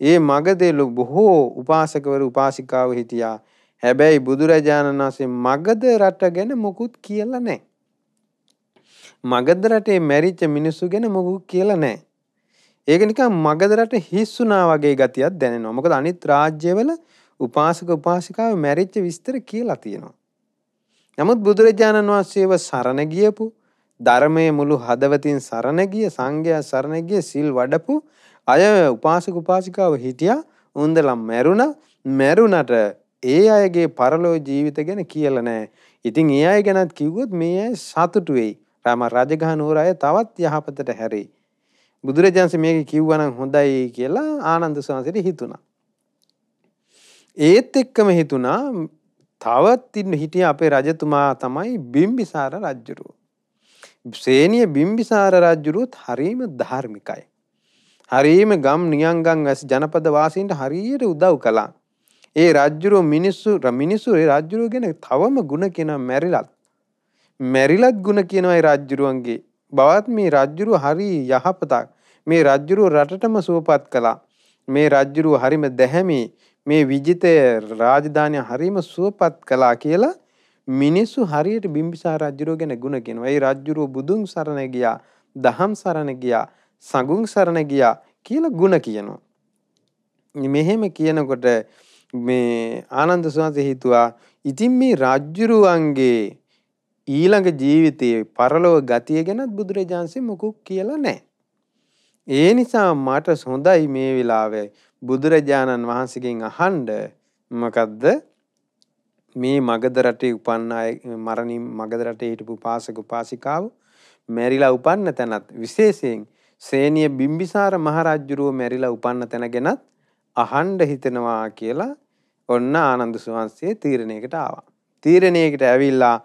ඒ මගදේ බොහෝ උපාසකවරු උපාසිකාව හිටියා හැබැයි බුදුරජාණන් වහන්සේ මගද රට ගැන මොකුත් කියලා නැහැ මගද රටේ මැරිච්ච මිනිස්සු ගැන මොකුත් කියලා නැහැ ඒක නිකන් මගද රට හිස්සුනා වගේ ගතියක් දැනෙනවා මොකද අනිත් රාජ්‍යවල උපාසක උපාසිකාව මැරිච්ච විස්තර කියලා තියෙනවා නමුත් බුදුරජාණන් වහන්සේව සරණ ගියපු ධර්මයේ මුළු හදවතින් සරණ ගිය සංඝයා සරණ ගිය සිල් වඩපු අය උපාසක උපාසිකාව හිටියා උන්දලා මැරුණා මැරුණට ඒ අයගේ පරලෝ ජීවිත ගැන කියලා නැහැ. ඉතින් ඒ අය ගැනත් කිව්වොත් මේ අය සතුටු වෙයි. රාම රජගහ නුවර අය තවත් යහපතට හැරෙයි. බුදුරජාන්සේ මේක කිව්වනම් හොඳයි කියලා ආනන්ද සාන්සිට හිතුණා. ඒත් එක්කම හිතුණා තවත් ඉන්න හිටිය අපේ රජතුමා තමයි බිම්බිසාර රජ්ජුරුව. සේනිය බිම්බිසාර රජ්ජුරුවත් හරීම ධාර්මිකයි. හරීම ගම් නියංගම් ඇස ජනපද වාසීන්ට හරියට උදව් කළා. ඒ රජ්ජුරුව මිනිස්සු මිනිස්සු ඒ රජ්ජුරුව ගැන තවම ಗುಣ කියන මැරිලත් මැරිලත් ಗುಣ කියනවායි රජ්ජුරුවන්ගේ බවත් මේ රජ්ජුරුව හරි යහපතක් මේ රජ්ජුරුව රටටම සුවපත් කළා මේ රජ්ජුරුව හරිම දැහැමි මේ විජිතය රාජධානය හරීම සුවපත් කළා කියලා මිනිස්සු හරියට බිම්බිසාර රජුරෝ ගැන ගුණ කියනවා. ඒ රජුරෝ බුදුන් සරණ ගියා, දහම් සරණ ගියා, සඟුන් සරණ ගියා කියලා ගුණ කියනවා. මෙහෙම කියනකොට මේ ආනන්ද සුවන්සේ හිතුවා ඉතින් මේ රජ්ජුරුවන්ගේ ඊළඟ ජීවිතයේ පරලොව ගතිය ගැනත් බුදුරජාන්සේ මොකුක් කියලා නැහැ. ඒ නිසා මට හොඳයි මේ වෙලාවේ බුදුරජාණන් වහන්සේගෙන් අහන්ඩ මකක්ද මේ මගද රටේ උපන්න අය මරණින් මගද රටේ හිටපු පාසක පාසිකාව මැරිලා උපන්න තැනත් විශේෂයෙන් සේනිය බිම්බිසාර මහරජ්ජුරුව මැරිලා උපන්න තැන ගැනත් අහන්ඩ හිතෙනවා කියලා ඔන්න ආනන්ද සුවන්සේ තීරණයකට ආවා. තීරණයකට ඇවිල්ලා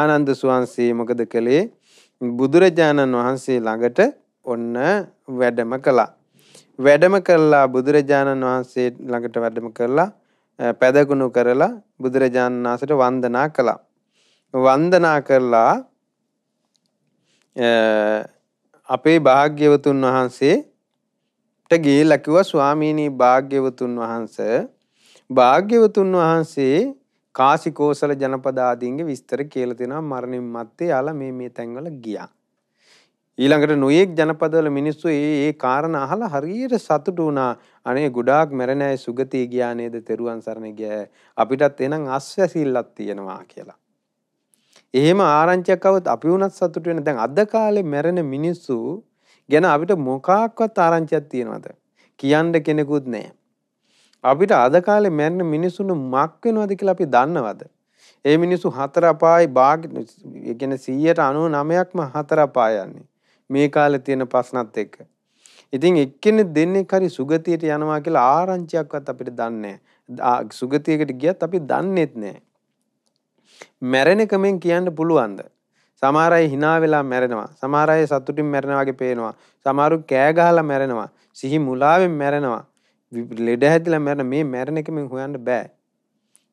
ආනන්ද සුවන්සේ මොකද කළේ බුදුරජාණන් වහන්සේ ළඟට ඔන්න වැඩම කළා. වැඩම කළා බුදුරජාණන් වහන්සේ ළඟට වැඩම කළා පැදගුණු කරලා බුදුරජාණන් වහන්සේට වන්දනා කළා. වන්දනා කරලා අපේ භාග්‍යවතුන් වහන්සේට ගිහිල්ලා කිව්වා ස්වාමීනි භාග්‍යවතුන් වහන්ස භාග්‍යවතුන් වහන්සේ කාසි කෝසල ජනපද ආදීන්ගේ විස්තර කියලා දෙනවා මරණින් මත්තේ යාලා මේ මේ තැන්වල ගියා. ඊළඟට නොයෙක් ජනපදවල මිනිස්සු ඒ ඒ කාරණා අහලා හරියට සතුටු වුණා. අනේ ගොඩාක් මැරණෑයි සුගතිය ගියා නේද තෙරුවන් සරණ ගියා. අපිටත් එහෙනම් අස්වැසිල්ලක් තියෙනවා කියලා. එහෙම ආරංචියක් આવුත් අපි වුණත් සතුටු වෙන දැන් අද කාලේ මැරෙන මිනිස්සු ගැන අපිට මොකක්වත් ආරංචියක් තියෙනවද? කියන්න කෙනෙකුත් නැහැ. අපිට අද කාලේ මැරෙන මිනිසුන් මක් වෙනවද කියලා අපි දන්නවද? ඒ මිනිස්සු හතර අපායි භාග ඒ කියන්නේ 199ක්ම හතර අපායන්නේ. මේ කාලේ තියෙන ප්‍රශ්නත් එක්ක. ඉතින් එක්කෙනෙක් දෙන්නේ හරි සුගතියට යනවා කියලා ආරංචියක්වත් අපිට දන්නේ සුගතියකට ගියත් අපි දන්නේත් නැහැ. මැරෙන කමෙන් කියන්න පුළුවන්ද? සමහර අය hina වෙලා මැරෙනවා. සමහර අය සතුටින් මැරෙනා වගේ පේනවා. සමහරු කෑ ගහලා මැරෙනවා. සිහි මුලාවෙන් මැරෙනවා. ලෙඩ හැදිලා මැරෙන මේ මැරෙන එකෙන් හොයන්න බෑ.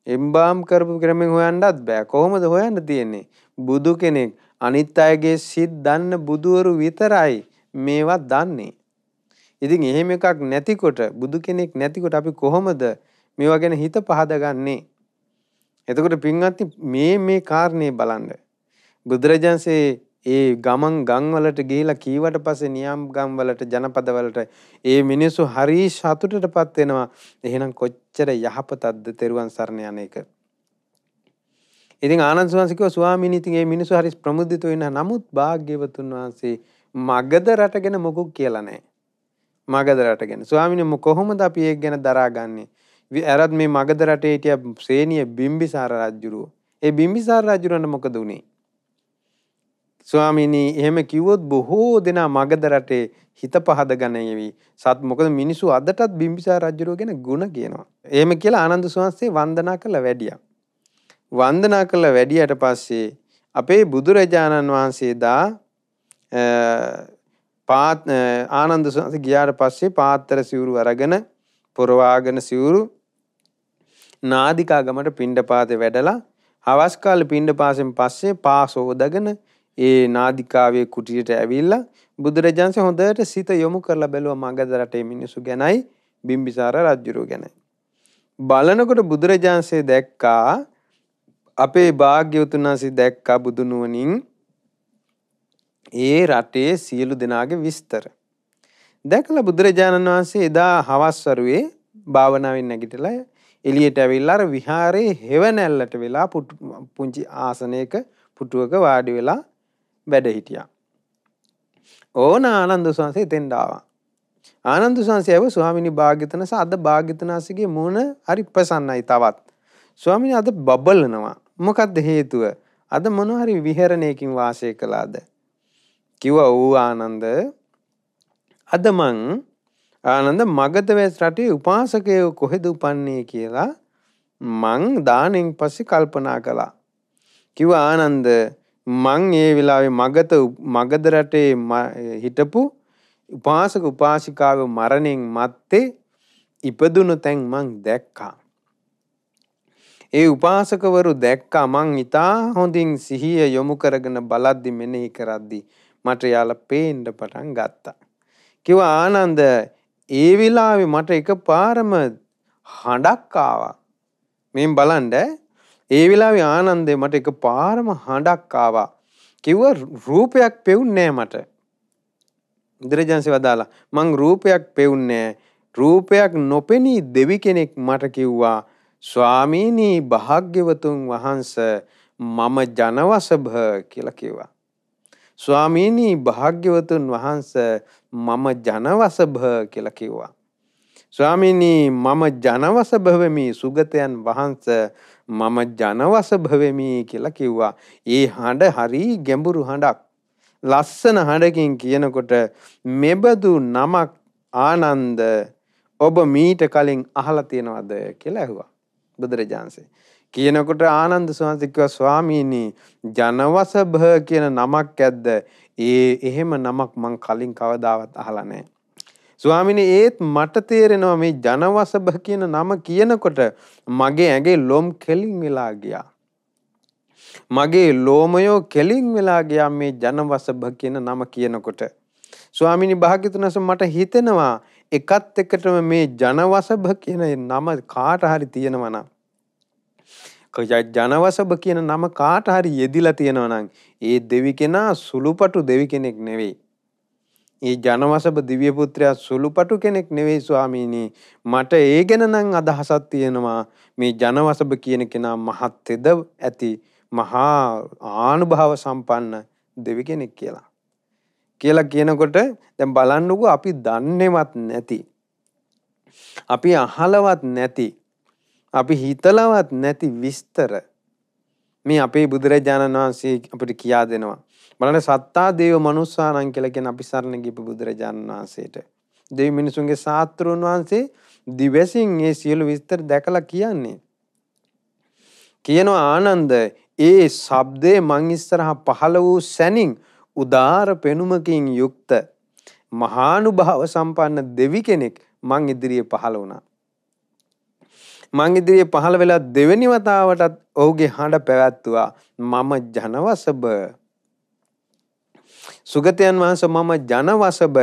එම්බාම් කරපු ක්‍රමෙන් හොයන්නත් බෑ. කොහොමද හොයන්න තියෙන්නේ? බුදු කෙනෙක් අනිත් අයගේ සිත් දන්න බුදුවරු විතරයි මේවා දන්නේ. ඉතින් එහෙම එකක් නැතිකොට බුදු කෙනෙක් නැතිකොට අපි කොහොමද මේවා ගැන හිත පහදගන්නේ? එතකොට පින්වත්නි මේ මේ කාරණේ බලන්න. බුදුරජාන්සේ ඒ ගමන් ගම් වලට ගිහිලා කීවට පස්සේ නියම් ගම් වලට ජනපද වලට ඒ මිනිස්සු හරි සතුටටපත් වෙනවා. එහෙනම් කොච්චර යහපතක්ද තෙරුවන් සරණ යන එක. ඉතින් ආනන්ද වහන්සේකෝ ස්වාමීනි ඉතින් මේ මිනිස්සු හරි ප්‍රමුදිත වෙන නමුත් භාග්‍යවතුන් වහන්සේ මගද රට ගැන මොකුත් කියලා නැහැ. මගද රට ගැන. ස්වාමීනි කොහොමද අපි ඒක ගැන දරාගන්නේ? ඇරත් මේ මගද රටේ හිටිය ශ්‍රේණිය බිම්බිසාර රජුරෝ. ඒ බිම්බිසාර රජුරන්ට මොකද උනේ? ස්වාමීනි එහෙම කිව්වොත් බොහෝ දෙනා මගද රටේ හිත පහද ගනේවි. සත් මොකද මිනිස්සු අදටත් බිම්බිසාර රජුරෝ ගැන ಗುಣ කියනවා. එහෙම කියලා ආනන්ද සෝන්සේ වන්දනා කළා වැඩියා. වන්දනා කළ වැඩියට පස්සේ අපේ බුදුරජාණන් වහන්සේ දා පාත් ආනන්ද සන්ස ගියාට පස්සේ පාත්තර සිවුරු අරගෙන පොරවාගෙන සිවුරු නාදිකා ගමට පිණ්ඩපාතේ වැඩලා හවස් කාලේ පිණ්ඩපාතෙන් පස්සේ පාසෝදගෙන ඒ නාදිකාවේ කුටියට ඇවිල්ලා බුදුරජාන්සේ හොඳට සිත යොමු කරලා බැලුවා මගධ රටේ මිනිසු ගැනයි බිම්බිසාර රජුරෝ ගැනයි බලනකොට බුදුරජාන්සේ දැක්කා අපේ භාග්‍යවතුනාසි දැක්කා බුදුනුවනින් ඒ රටේ සියලු දෙනාගේ විස්තර. දැකල බුදුරජාණන් වහන්සේ එදා හවස්වරුවේ භාවනාවෙන් නැගිටලා එලියට ඇවිල්ලා අර විහාරයේ හෙවණැල්ලට වෙලා පුංචි ආසනයක පුටුවක වාඩි වෙලා වැඩ හිටියා. ඕන ආනන්ද සාන්සේ එතෙන්ට ආවා. ආනන්ද සාන්සේ ආව ස්වාමිනි භාග්‍යතනස අද භාග්‍යතනසගේ මූණ හරි ප්‍රසන්නයි තවත්. ස්වාමිනි අද බබලනවා. මොකක්ද හේතුව? අද මොන හරි විහෙරණයකින් වාසය කළාද? කිව්වා ඌ ආනන්ද අද මං ආනන්ද මගධවැස් රටේ උපාසකයෝ කොහෙද උපන්නේ කියලා මං දානෙන් පස්සේ කල්පනා කළා. කිව්වා ආනන්ද මං ඒ වෙලාවේ මගත මගධ රටේ හිටපු උපාසක උපාසිකාව මරණයෙන් මත්තේ ඉපදුණු තැන් මං දැක්කා. ඒ උපාසකවරු දැක්කා මං ඊටා හොඳින් සිහිය යොමු කරගෙන බලද්දි මෙනෙහි කරද්දි මට යාලා පේන්න පටන් ගත්තා. කිව්වා ආනන්ද ඒ වෙලාවේ මට එකපාරම හඬක් ආවා. මෙන් බලන්න ඒ වෙලාවේ ආනන්දේ මට එකපාරම හඬක් ආවා. කිව්වා රූපයක් පෙවුන්නේ මට. ඉන්ද්‍රජන්සි වදාලා මං රූපයක් පෙවුන්නේ රූපයක් නොපෙනී දෙවි කෙනෙක් මට කිව්වා ස්වාමීනී භාග්‍යවතුන් වහන්ස මම ජනවසභ කියලා කිව්වා. ස්වාමීනී භාග්‍යවතුන් වහන්ස මම ජනවසභ කියලා කිව්වා. ස්වාමිනී මම ජනවස භවමි සුගතයන් වහන්ස මම ජනවස භවමි කියලා කිව්වා. ඒ හඬ හරි ගැඹුරු හඬක්. ලස්සන හඬකින් කියනකොට මෙබඳු නමක් ආනන්ද ඔබ මීට කලින් අහලා තියෙනවද කියලා ඇහුවා. බුදුරජාන්සේ. කියනකොට ආනන්ද සහන්සිකව ස්වාමීණී ජනවසභ කියන නමක් ඇද්ද ඒ එහෙම නමක් මං කලින් කවදාවත් අහලා නෑ. ස්වාමිනී ඒත් මට තේරෙනවා මේ ජනවසභ කියන නම කියනකොට මගේ ඇගේ ලොම් කෙලින් වෙලා ගියා. මගේ ලෝමයෝ කෙලින් වෙලා ගියා මේ ජනවසභ කියන නම කියනකොට. ස්වාමිනි භාග්‍යතුන් මට හිතෙනවා එකත් එකටම මේ ජනවසභ කියන නම කාට හරි තියෙනවා නම් ජනවසභ කියන නම කාට හරි යෙදිලා තියෙනවා නම් ඒ දෙවි කෙනා සුළුපටු දෙවි කෙනෙක් නෙවෙයි. ඒ ජනවසභ දිව්‍ය පුත්‍රයා සුළුපටු කෙනෙක් නෙවෙයි ස්වාමීනි. මට ඒ ගැන නම් අදහසක් තියෙනවා. මේ ජනවසභ කියන කෙනා මහත් තෙද ඇති මහා ආනුභාව සම්පන්න දෙවි කෙනෙක් කියලා. කියලා කියනකොට දැන් බලන්නකෝ අපි දන්නේවත් නැති අපි අහලවත් නැති අපි හිතලවත් නැති විස්තර මේ අපේ බුදුරජාණන් වහන්සේ අපට කියා දෙනවා බලන්න සත්තා දේව මනුස්සානං කියලා කියන අපි සරණ ගිහපු බුදුරජාණන් වහන්සේට දෙවි මිනිසුන්ගේ ශාස්ත්‍රූන් වහන්සේ දිවසින් ඒ සියලු විස්තර දැකලා කියන්නේ. කියනවා ආනන්ද ඒ shabdේ මං ඉස්සරහා පහළ වූ සැනින් උදාාර පෙනුමකින් යුක්ත මහානුභාව සම්පන්න දෙවි කෙනෙක් මං ඉදිරියේ පහළ වුණා. මං ඉදිරියේ පහළ වෙලා දෙවෙනි වතාවටත් ඔහුගේ හඬ පැවැත්තුවා මම ජනවසබ සුගතයන් වහන්සේ මම ජනවසබ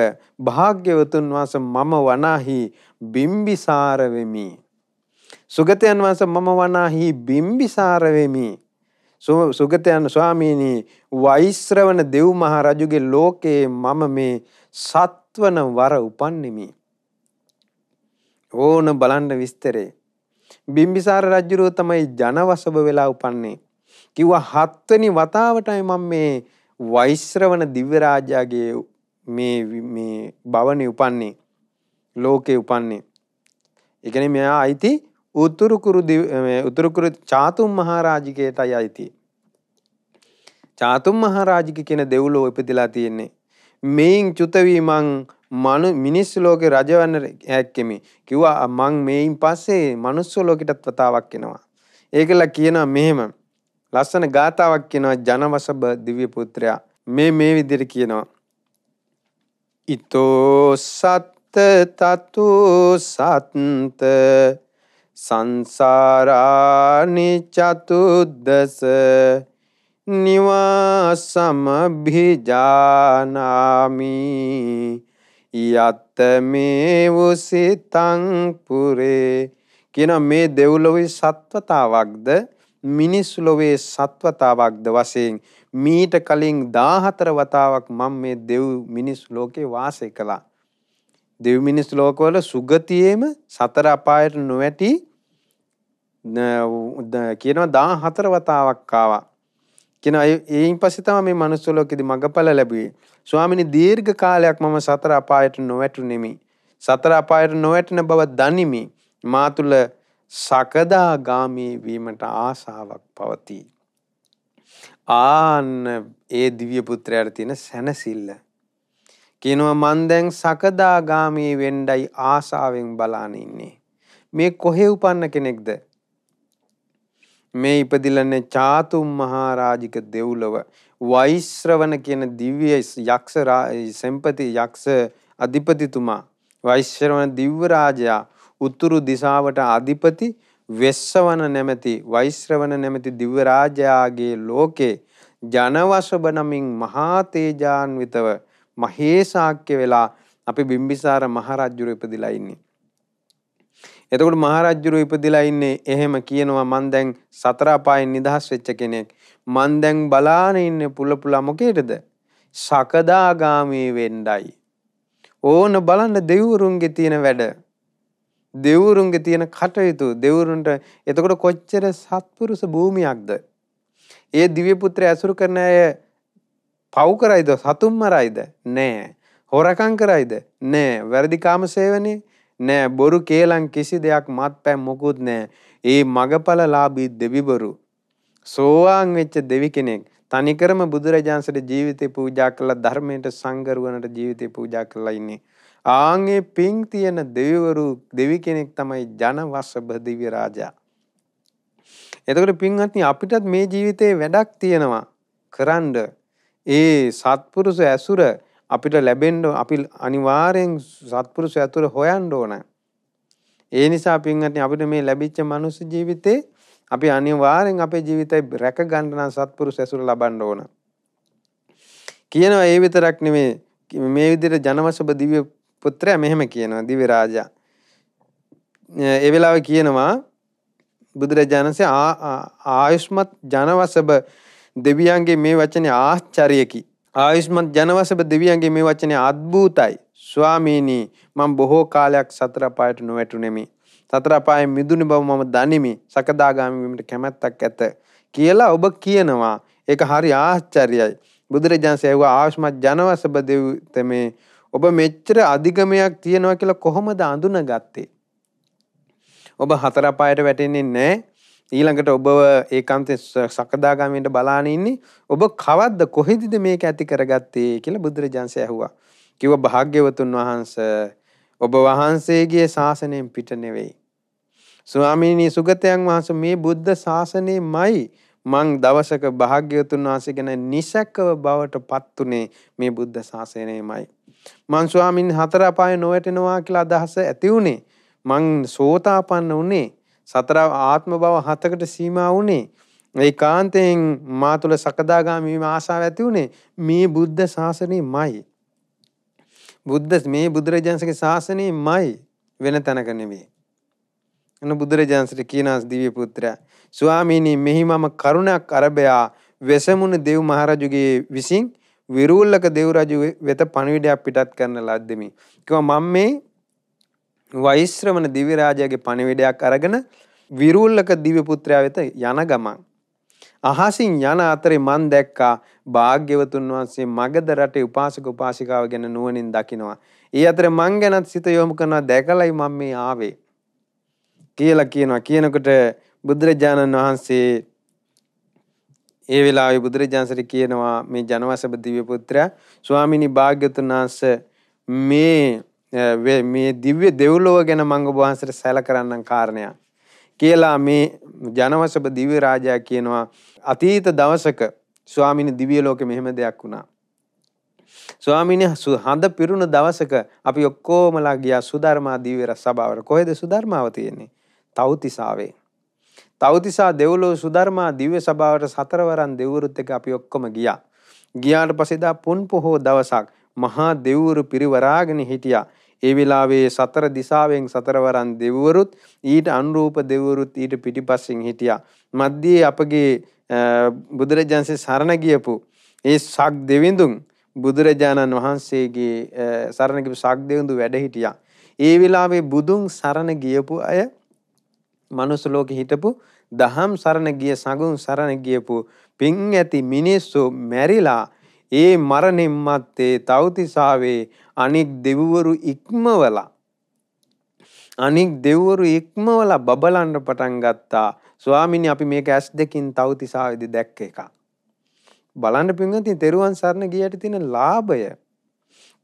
භාග්‍යවතුන් වහන්සේ මම වනාහි බිම්බිසාර වෙමි. සුගතයන් වහන්සේ මම වනාහි බිම්බිසාර වෙමි. සුගතයන් ස්වාමීනී වෛශ්‍රවන දෙව් මහරජුගේ ලෝකයේ මම මේ සත්වන වර උපන්නෙමි. ඕන බලන්න විස්තරේ. බිම්බිසාර රජ්ජුරුව තමයි ජනවසභ වෙලා උපන්නේ. කිව්ව හත්වනි වතාවටයි මම මේ වෛශ්‍රවන දිව්‍යරාජාගේ මේ භවනි උපන්නේ. ලෝකේ උපන්නේ. එකන මෙයා අයිති උතුරුකුරු උතුරුකුරු චාතුම් මහරාජිකයට අයිති. චාතුම් මහරාජික කියන දෙව්ලෝ ඉපදිලා තියෙන්නේ. මේන් චුතවී මං මනු මිනිස් ලෝකේ රජවන්න හැක්කෙමි. කිව්වා මං මේයින් පස්සේ මනුස්ස ලෝකෙටත් වතාවක් එනවා. ඒකලා කියනවා මෙහෙම ලස්සන ගාතාවක් කියනවා ජනවසබ දිව්‍ය පුත්‍රයා. මේ මේ විදිහට කියනවා. ඉතෝ සත්ත තතු සත්ත සංසාරානි චතුද්දස නිවාසම භිජානාමි යත්තමේ වසිතං පුරේ කියන මේ දෙව්ලොවේ සත්වතාවක්ද මිනිස් ලොවේ සත්වතාවක්ද වශයෙන් මීට කලින් 14 වතාවක් මම මේ දෙව් මිනිස් ලෝකේ වාසය කළා. දෙව් මිනිස් ලෝකවල සුගතියේම සතර අපායට නොවැටි කියනවා 14 වතාවක් ආවා. කියනවා ඒයින් පස්සේ තමයි මේ manuss ලෝකෙදි මඟඵල ලැබුවේ. ස්වාමිනේ දීර්ඝ කාලයක් මම සතර අපායට නොවැටුනේමි. සතර අපායට නොවැටෙන බව දනිමි. මා තුල සකදාගාමී වීමට ආසාවක් පවතී. ආන්න ඒ දිව්‍ය පුත්‍රයාට තියෙන සැනසille. කියනවා මන් දැන් සකදාගාමී වෙන්නයි ආසාවෙන් බලාන ඉන්නේ. මේ කොහේ උපන්න කෙනෙක්ද? මේ ඉපදිලන්නේ චාතුම් මහරාජික දෙව්ලොව වෛශ්‍රවණ කියන දිව්‍ය යක්ෂ සම්පති යක්ෂ අධිපතිතුමා වෛශ්‍රවණ දිව්‍ය රාජයා උතුරු දිසාවට අධිපති වෙස්සවන නැමැති වෛශ්‍රවණ නැමැති දිව්‍ය රාජයාගේ ලෝකේ ජනවසබ නමින් මහා තේජාන්විතව මහේසාක්‍ය වෙලා අපි බිම්බිසාර මහරජුර ඉපදිලා ඉන්නේ එතකොට මහරජුරු ඉපදිලා ඉන්නේ එහෙම කියනවා මං දැන් සතර අපායෙන් නිදහස් වෙච්ච කෙනෙක්. මං දැන් බලාන ඉන්නේ පුල පුලා මොකේද? සකදාගාමී වෙන්නයි. ඕන බලන්න දෙවිවරුන්ගේ තියෙන වැඩ. දෙවුරුන්ගේ තියෙන කටයුතු දෙවුරුන්ට එතකොට කොච්චර සත්පුරුෂ භූමියක්ද. ඒ දිවපුත්‍රය ඇසුරු කරන අය පව් කරයිද සතුම් මරයිද නෑ. හොරකං කරයිද නෑ වැරදිකාම සේවනේ නෑ බොරු කේලම් කිසි දෙයක් මත්පැන් මොකුත් නෑ. ඒ මගඵලලාභී දෙවිවරු සෝවාන් වෙච්ච දෙවි කෙනෙක් තනිකරම බුදුරජාන්සට ජීවිතේ පූජා කළා ධර්මයට සංගරුවනට ජීවිතේ පූජා කළා ඉන්නේ. ආන්ගේ පිං තියෙන දෙවිවරු දෙවි කෙනෙක් තමයි ජනවසබ දිව්‍ය රාජා. එතකොට පින්වත්නි අපිටත් මේ ජීවිතේ වැඩක් තියෙනවා. කරන්න ඒ සත්පුරුෂ ඇසුර අපිට ලැබෙන්න අපි අනිවාර්යෙන් සත්පුරුෂ ඇතුළ හොයන්න ඕන. ඒ නිසා පින්වත්නි අපිට මේ ලැබිච්ච මනුස්ස ජීවිතේ අපි අනිවාර්යෙන් අපේ ජීවිතය රැක ගන්න නම් සත්පුරුෂ ඇසුර ලබන්න ඕන. කියනවා ඒ විතරක් නෙමෙයි මේ විදිහට ජනවසබ දිව්‍ය පුත්‍රයා මෙහෙම කියනවා දිව්‍ය රාජා. ඒ වෙලාවේ කියනවා බුදුරජාණන්සේ ආයුෂ්මත් ජනවසබ දෙවියන්ගේ මේ වචනේ ආශ්චර්යකි. ආයුෂ්මත් ජනවසභ දෙවියන්ගේ මේ වචනය අද්භූතයි. ස්වාමීනී මම බොහෝ කාලයක් සතර පායට නොවැටුනෙමි. සතර පායෙන් මිදුණු බව මම දනිමි. සකදාගාමි වීමට කැමැත්තක් ඇත කියලා ඔබ කියනවා. ඒක හරි ආශ්චර්යයි. බුදුරජාණන් සේව ආයුෂ්මත් ජනවසභ දෙවිතමේ ඔබ මෙච්චර අධිගමයක් තියෙනවා කියලා කොහොමද අඳුනගත්තේ? ඔබ හතර පායට වැටෙන්නේ නැහැ. ඊළඟට ඔබව ඒකන්තය සකදාගමයට බලානඉන්නේ ඔබ කවද්ද කොහෙදිද මේක ඇති කරගත්තේ කියල බුදුරජාන්සය ඇහුවා. කිව භාග්‍යවතුන් වහන්ස ඔබ වහන්සේගේ ශාසනයෙන් පිට නෙවෙයි. ස්වාමීනී සුගතයන් වහන්ස මේ බුද්ධ ශාසනය මයි මං දවසක භාග්‍යවතුන් වහන්සේ ගැන නිසැක්කව බවට පත්වනේ මේ බුද්ධ ශාසනය මයි. මං ස්වාමින් හතරපාය නොවැටෙනවා කියලා අදහස ඇති වුණේ මං සෝතාපන්න වනේ සතර ආත්ම බව හතකට සීමා වුණේ. ඒ කාන්තයෙන් මා තුළ සකදාගාමීම ආසාව ඇති වුණේ මේ බුද්ධ ශාසනයමයි. බුද්ධ මේ බුදුරජාන්සගේ ශාසනයමයි වෙන තැනක නෙමේ. එන බුදුරජාන්සට කියනස් දිව්‍ය පුත්‍රයා ස්වාමීනි මෙහි මම කරුණක් අරබයා වෙසමුණ දෙව් මහරජුගේ විසින් විරූල්ලක දෙව් රජු වෙත පණිවිඩයක් පිටත් කරන ලද්දෙමි. කිව්වා මම මේ වෛශ්‍රමණ දිවිරාජයාගේ පණිවිඩයක් අරගෙන විරුල්ලක දිව්‍යපුත්‍රයා වෙත යන ගමන්. අහසින් යන අතරේ මන් දැක්කා භාග්‍යවතුන් වහන්සේ මගද රටේ උපාසක උපාසිකාව ගැන නුවණින් දකිනවා. ඒ අතර මං ගැනත් සිත යොමු කරනවා දැකලයි මම මේ ආවේ. කියලා කියනවා. කියනකොට බුදුරජාණන් වහන්සේ ඒ වෙලාවේ බුදුරජාන්සට කියනවා මේ ජනවසබ දිව්‍ය පුත්‍රයා ස්වාමිනී භාග්‍යතුන් වහන්සේ මේ මේ දිව්‍ය දෙව්ලොව ගැන මංග වහන්සට සැල කරන්න කාරණයක්. කියලා මේ ජනවසප දිව්‍ය රාජයා කියනවා අතීත දවසක ස්වාමිනි දිව්‍ය ලෝකෙ මෙහෙම දෙයක් වුණා. ස්වාමිනි හඳ පිරුණ දවසක අපි ඔක්කොමලා ගියා සුධර්මා දිව්‍යර සභාවට. කොහෙද සුධර්මාව තියෙන්නේ? තවුතිසාවේ. තවුතිසා දෙව්ලොව සුධර්මා දිව්‍ය සභාවට සතරවරන් දෙවුරුත් එක අපි ඔක්කොම ගියා. ගියාට පස්සේ දා පුන් පොහෝ දවසක් මහා දෙවුරු පිරිවරාගෙන හිටියා. ඒ වෙලාවේ සතර දිසාවෙන් සතරවරන් දෙවිවරුත් ඊට අනුරූප දෙවිවරුත් ඊට පිටිපස්සෙන් හිටියා. මැද්දේ අපගේ බුදුරජාන්සේ සරණ ගියපු ඒ සක් දෙවිඳුන් බුදුරජාණන් වහන්සේගේ සරණ ගියපු සක් දෙවිඳු වැඩ හිටියා. ඒ වෙලාවේ බුදුන් සරණ ගියපු අය මනුස්ස ලෝකෙ හිටපු දහම් සරණ ගිය සඟුන් සරණ ගියපු පින් ඇති මිනිස්සු මැරිලා ඒ මරණින් මත්තේ තවතිසාවේ අනෙක් දෙවිවරු ඉක්මවලා අනෙක් දෙවරු ඉක්මවල බබලන්න පටන් ගත්තා ස්වාමිනි අපි මේක ඇස් දෙකින් තවතිසාවිදි දැක්ක එක. බලන්න පිංහති තෙරුවන් සරණ ගියට තියෙන ලාභය.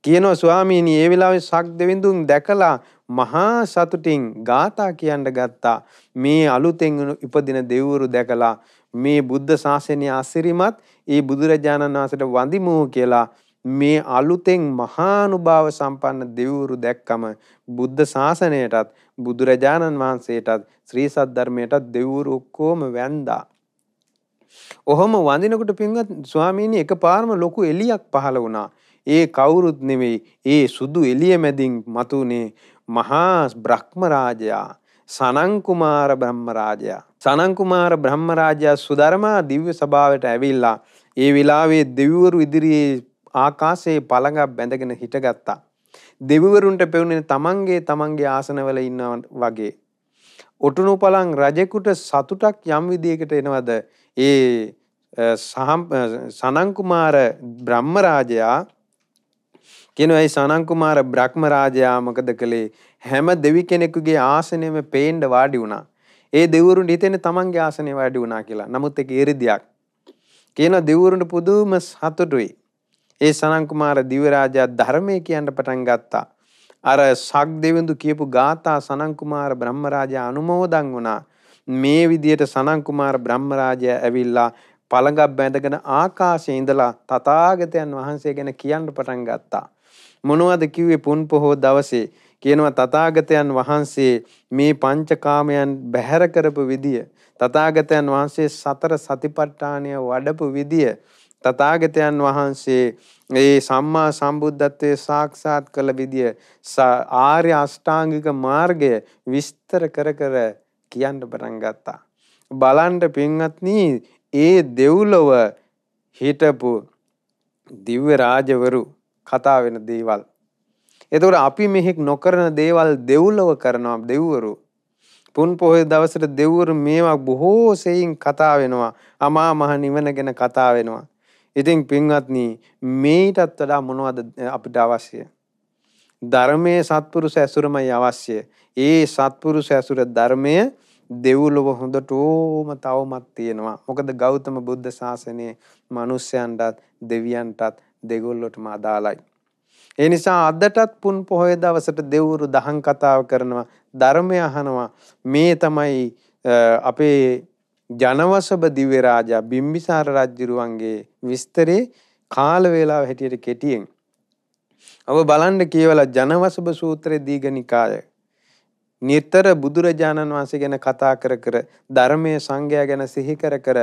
කියනෝ ස්වාමීනී ඒ වෙලාවේ සක් දෙවිඳුන් දැකලා මහා සතුටින් ගාථා කියන්න ගත්තා මේ අලුතෙන් ඉපදින දෙව්වරු දැකලා මේ බුද්ධ ශාසනය අසිරිමත් ඒ බුදුරජාණන් වහන්සේට වඳිමු කියලා මේ අලුතෙන් මහානුභාව සම්පන්න දෙවිවරු දැක්කම බුද්ධ ශාසනයටත් බුදුරජාණන් වහන්සේටත් ශ්‍රී සද්ධර්මයටත් දෙවිවරු ඔක්කොම වැන්දා. ඔහොම වඳිනකොට පින්වත් ස්වාමීනි එකපාරම ලොකු එළියක් පහළ වුණා. ඒ කවුරුත් නෙවෙයි ඒ සුදු එළිය මැදින් මතුනේ මහා බ්‍රහ්මරාජයා සනංකුමාර බ්‍රහ්මරාජයා. සනංකුමාර බ්‍රහ්මරාජයා සුධර්මා දිව්‍ය සභාවට ඇවිල්ලා ඒ වෙලාවේ දෙවිවරු ඉදිරියේ ආකාශයේ පළඟක් බැඳගෙන හිටගත්තා. දෙවිවරුන්ට පෙවුනේ තමන්ගේ තමන්ගේ ආසනවල ඉන්නවා වගේ. ඔටුනු පළං රජෙකුට සතුටක් යම් විදියකට එනවද ඒ සනංකුමාර බ්‍රහ්මරාජයා කියනවා ඒ සනංකුමාර බ්‍රහ්මරාජයා මොකද කළේ හැම දෙවි කෙනෙකුගේ ආසනෙම පේන්න වාඩි වුණා. ඒ දෙවිවරුන්ට හිතෙන්නේ තමන්ගේ ආසනේ වාඩි වුණා කියලා. නමුත් ඒක ඉරිදියක්. කියන දෙවිවරුන්ට පුදුම සතුටුයි. ඒ සනන් කුමාර දිවරාජා ධර්මයේ කියන්න පටන් ගත්තා. අර සක් දෙවිඳු කියපු ගාථා සනන් කුමාර බ්‍රහ්මරාජා අනුමෝදන් වුණා. මේ විදියට සනන් කුමාර බ්‍රහ්මරාජයා ඇවිල්ලා පළඟක් බැඳගෙන ආකාශයේ ඉඳලා තථාගතයන් වහන්සේ ගැන කියන්න පටන් ගත්තා. මොනවද කිව්වේ පුන් පොහෝ දවසේ කියනවා තථාගතයන් වහන්සේ මේ පංචකාමයන් බැහැර කරපු විදිය තථාගතයන් වහන්සේ සතර සතිපට්ඨානය වඩපු විදිය තථාගතයන් වහන්සේ ඒ සම්මා සම්බුද්ධත්වයේ සාක්ෂාත් කළ විදිය ආර්ය අෂ්ටාංගික මාර්ගය විස්තර කර කර කියන්න පටන් ගත්තා. බලන්ට පින්වත්නි ඒ දෙව්ලොව හිටපු දිව්‍ය රාජවරු කතා වෙන දේවල්. එතකොට අපි මෙහෙක් නොකරන දේවල් දෙව්ලොව කරනවා දෙව්වරු. පුන් පොහොය දවසට දෙව්වරු මේවා බොහෝ සෙයින් කතා වෙනවා. අමා මහ නිවන ගැන කතා වෙනවා. ඉතින් පින්වත්නි මේටත් වඩා මොනවද අපිට අවශ්‍ය? ධර්මයේ සත්පුරුෂ ඇසුරමයි අවශ්‍ය. ඒ සත්පුරුෂ ඇසුර ධර්මයේ දෙව්ලොව හොඳටම තවමත් තියෙනවා. මොකද ගෞතම බුද්ධ ශාසනයේ මිනිස්යන්ටත් දෙවියන්ටත් දෙගොල්ලොටම අදාළයි. ඒ නිසා අදටත් පුන් පොහොය දවසට දෙවුරු දහම් කතාව කරනවා ධර්මය අහනවා මේ තමයි අපේ ජනවසභ දිව්‍ය රාජා බිම්බිසාර රජුරුවන්ගේ විස්තරේ කාල වේලාව හැටියට කෙටියෙන් ඔබ බලන්න කියවලා ජනවසභ සූත්‍රයේ දීඝනිකාය නිතර බුදුරජාණන් වහන්සේ ගැන කතා කර කර ධර්මයේ සංගය ගැන සිහි කර කර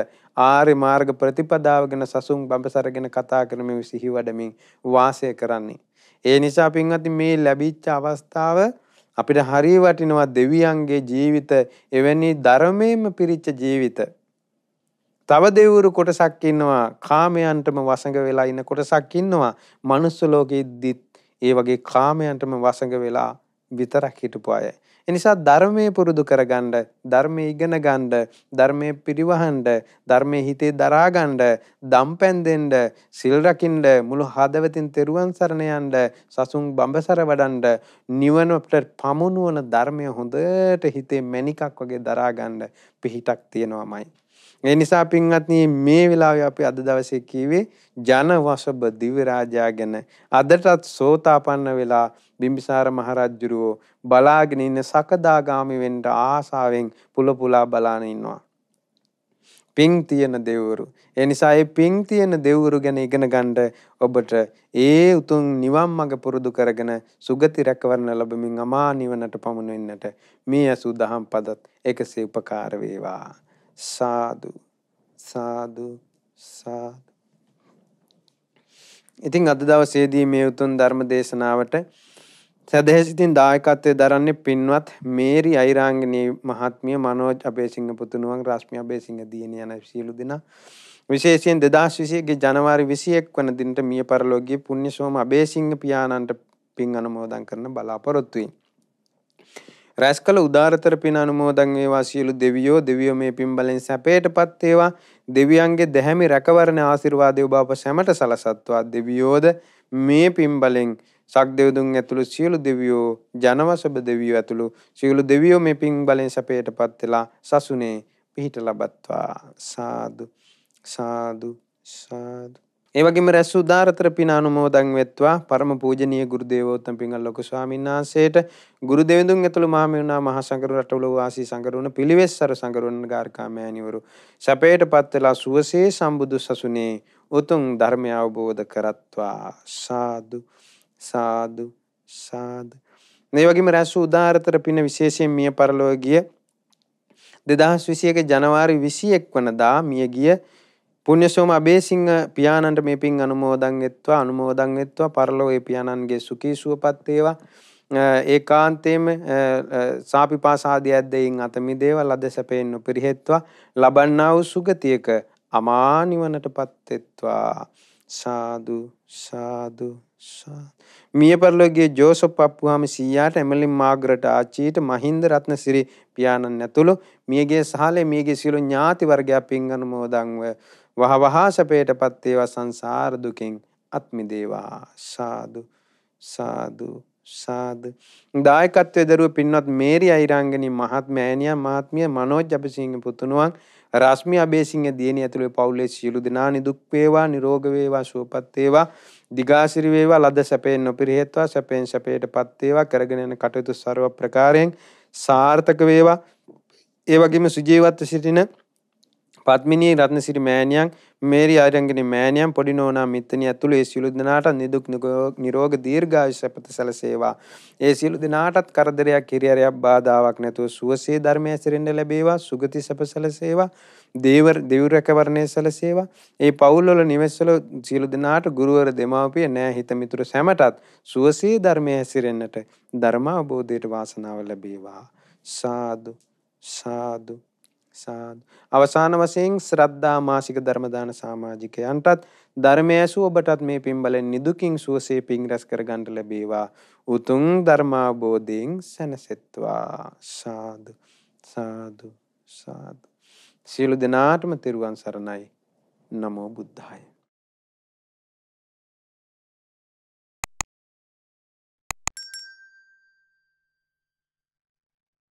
ආර්ය මාර්ග ප්‍රතිපදාව ගැන සසුන් බඹසර ගැන කතා කරමින් සිහි වඩමින් වාසය කරන්නේ. ඒ නිසා පින්වත්නි මේ ලැබිච්ච අවස්ථාව අපිට හරිය වටිනවා දෙවියන්ගේ ජීවිත එවැනි ධර්මයෙන්ම පිරිච්ච ජීවිත. තව දෙවුරු කොටසක් ඉන්නවා කාමයන්ටම වසඟ වෙලා ඉන්න කොටසක් ඉන්නවා මනුස්ස ලෝකෙද්දිත් ඒ වගේ කාමයන්ටම වසඟ වෙලා විතරක් හිටපු අය. එනිසා ධර්මය පුරුදු කරගණ්ඩ ධර්මය ඉගෙන ගණ්ඩ ධර්මය පිරිවහන්ඩ ධර්මය හිතේ දරාගණ්ඩ දම් පැන්දෙන්ඩ සිල්රකින්ඩ මුළු හදවතින් තෙරුවන් සරණයන්ඩ සසුන් බඹසර වඩන්ඩ නිවනට පමුණුවන ධර්මය හොඳට හිතේ මැනිකක් වගේ දරාගණ්ඩ පිහිටක් තියෙනවාමයි. ඒ නිසා පින්වත්නී මේ වෙලාව අපි අද දවසේ කීවේ ජනවසබ දිවරාජා ගැන අදටත් සෝතාපන්න වෙලා බිම්බිසාර මහරජුරෝ බලාගෙන ඉන්න සකදාගාමි වෙන්න ආසාවෙන් පුල පුලා බලාන ඉන්නවා. පිං තියෙන දෙවරු. ඒ නිසා මේ පිං තියෙන දෙවරු ගැන ඉගෙන ගන්න ඔබට ඒ උතුම් නිවන් මඟ පුරුදු කරගෙන සුගති රැකවරණ ලැබමින් අමා නිවනට පමුණ වෙන්නට මේ අසු දහම් පදත් එකසේ උපකාර වේවා. සාදු සාදු සාදු. ඉතින් අද දවසේදී මේ උතුම් ධර්ම දේශනාවට සැදැහැසිතින් දායකත්වය දරන්නේ පින්වත් මේරි අයිරාංගනී මහත්මිය මනෝජ් අබේසිංහ පුතුණුවන් රශ්මි අබේසිංහ දියණිය යන සියලු දෙනා විශේෂයෙන් 2021ගේ ජනවාරි 21 වන දිනට මිය පරලොව ගිය පුණ්‍යසෝම අබේසිංහ පියාණන්ට පින් අනුමෝදන් කරන බලාපොරොත්තු වෙමි. රැස් කළ උදාරතර පින අනුමෝදන් වේවා සියලු දෙවියෝ දෙවියෝ මේ පින් බලෙන් සැපයටපත් වේවා දෙවියන්ගේ දැහැමි රැකවරණ ආශිර්වාදය ඔබ අප සැමට සලසත්වා දෙවියෝද මේ පින් බලෙන් සක්දෙව්දුන් ඇතුළු සියලු දෙවියෝ ජනවසබ දෙවියෝ ඇතුළු සියලු දෙවියෝ මේ පින් බලෙන් සැපයටපත් වෙලා සසුනේ පිහිට ලබත්වා සාදු සාදු සාදු ඒ වගේම රැස් වූ දාරතර පින අනුමෝදන් වෙත්වා පරම පූජනීය ගුරු දේවෝත්තම පිංගල් ලොකු ස්වාමීන් වහන්සේට ගුරු දෙවිඳුන් ඇතුළු මහමෙවුනා මහ සංඝරු රටවල වාසී සංඝරුණ පිළිවෙස්සර සංඝරුණ ගාර්කාමෑණිවරු සැපයටපත් වෙලා සුවසේ සම්බුදු සසුනේ උතුම් ධර්මය අවබෝධ කරත්වා සාදු සාදු සාදු. මේ වගේම රැස් වූ උදාාරතර පින විශේෂයෙන් මිය පරලොව ගිය 2021 ජනවාරි 21 වනදා මිය ගිය පුණ්‍යසෝම අබේසිංහ පියාණන්ට මේ පින් අනුමෝදන් වෙත්වා අනුමෝදන් වෙත්වා පරලොවේ පියාණන්ගේ සුඛී සුවපත් වේවා ඒකාන්තයෙන්ම සාපිපාසාදී ඇද්දයින් අත මිදේවා ලද සැපෙන් උපරිහෙත්වා ලබන්නා වූ සුගතියක අමා නිවනටපත් වෙත්වා සාදු සාදු මිය පරලොවගේ ජෝසප් අප්පුහාමි සීයාට එමලින් මාග්‍රට ආච්චීට මහින්ද රත්නසිරි පියාණන් ඇතුළු මියගේ සහලේ මියගේ සියලු ඥාති වර්ගයා පින් අනුමෝදන්ව වහවහා සැපයටපත් වේවා සංසාර දුකින් අත් මිදේවා සාදු සාදු සාදු දායකත්වයේ දරුව පින්වත් මේරි අයිරංගනී මහත්මය ඇනියා මහත්මිය මනෝජ් අපසිංහ පුතුණුවන් රාස්මි අබේසිංහ දියණිය ඇතුළේ පවුලේ සියලු දෙනා නිදුක් වේවා නිරෝග වේවා සුවපත් වේවා දිගාසිරි වේවා ලද සැපයෙන් නොපිරිහෙත්වා සැපෙන් සැපයටපත් වේවා කරගෙන යන කටයුතු ਸਰව ප්‍රකාරයෙන් සාර්ථක වේවා ඒ වගේම සුජීවත්ව සිටින පත්මිනී රත්නසිරි මෑණියන් මේරි ආරංගනේ මෑණියන් පොඩි නෝනා මිත්තණිය ඇතුළු ඒ සියලු දෙනාට නිදුක් නිරෝග දීර්ඝායුෂ සැපත සැලසේවා. ඒ සියලු දෙනාටත් කරදරයක් කිරියරයක් බාධාවක් නැතුව සුවසේ ධර්මය සිරෙන්න ලැබේවා. සුගති සැප සැලසේවා. දේව දෙවි රැකවරණය සැලසේවා. ඒ පවුල්වල නිවෙස්වල සියලු දෙනාට ගුරුවර දෙමාපිය නෑ හිත මිතුරු සැමටත් සුවසේ ධර්මය හැසිරෙන්නට ධර්ම අවබෝධයට වාසනාව ලැබේවා. සාදු සාදු අවසාන වශයෙන් ශ්‍රද්ධා මාසික ධර්මදාන සමාජිකයන්ටත් ධර්මය ඇසු ඔබටත් මේ පින්බලෙන් නිදුකින් සුවසේ පින් රැස් කරගන්නට ලැබේවා. උතුම් ධර්මාබෝධයෙන් සැනසෙත්වා. සාදු. සාදු. සාදු. සියලු දෙනාටම තෙරුවන් සරණයි. නමෝ බුද්ධාය.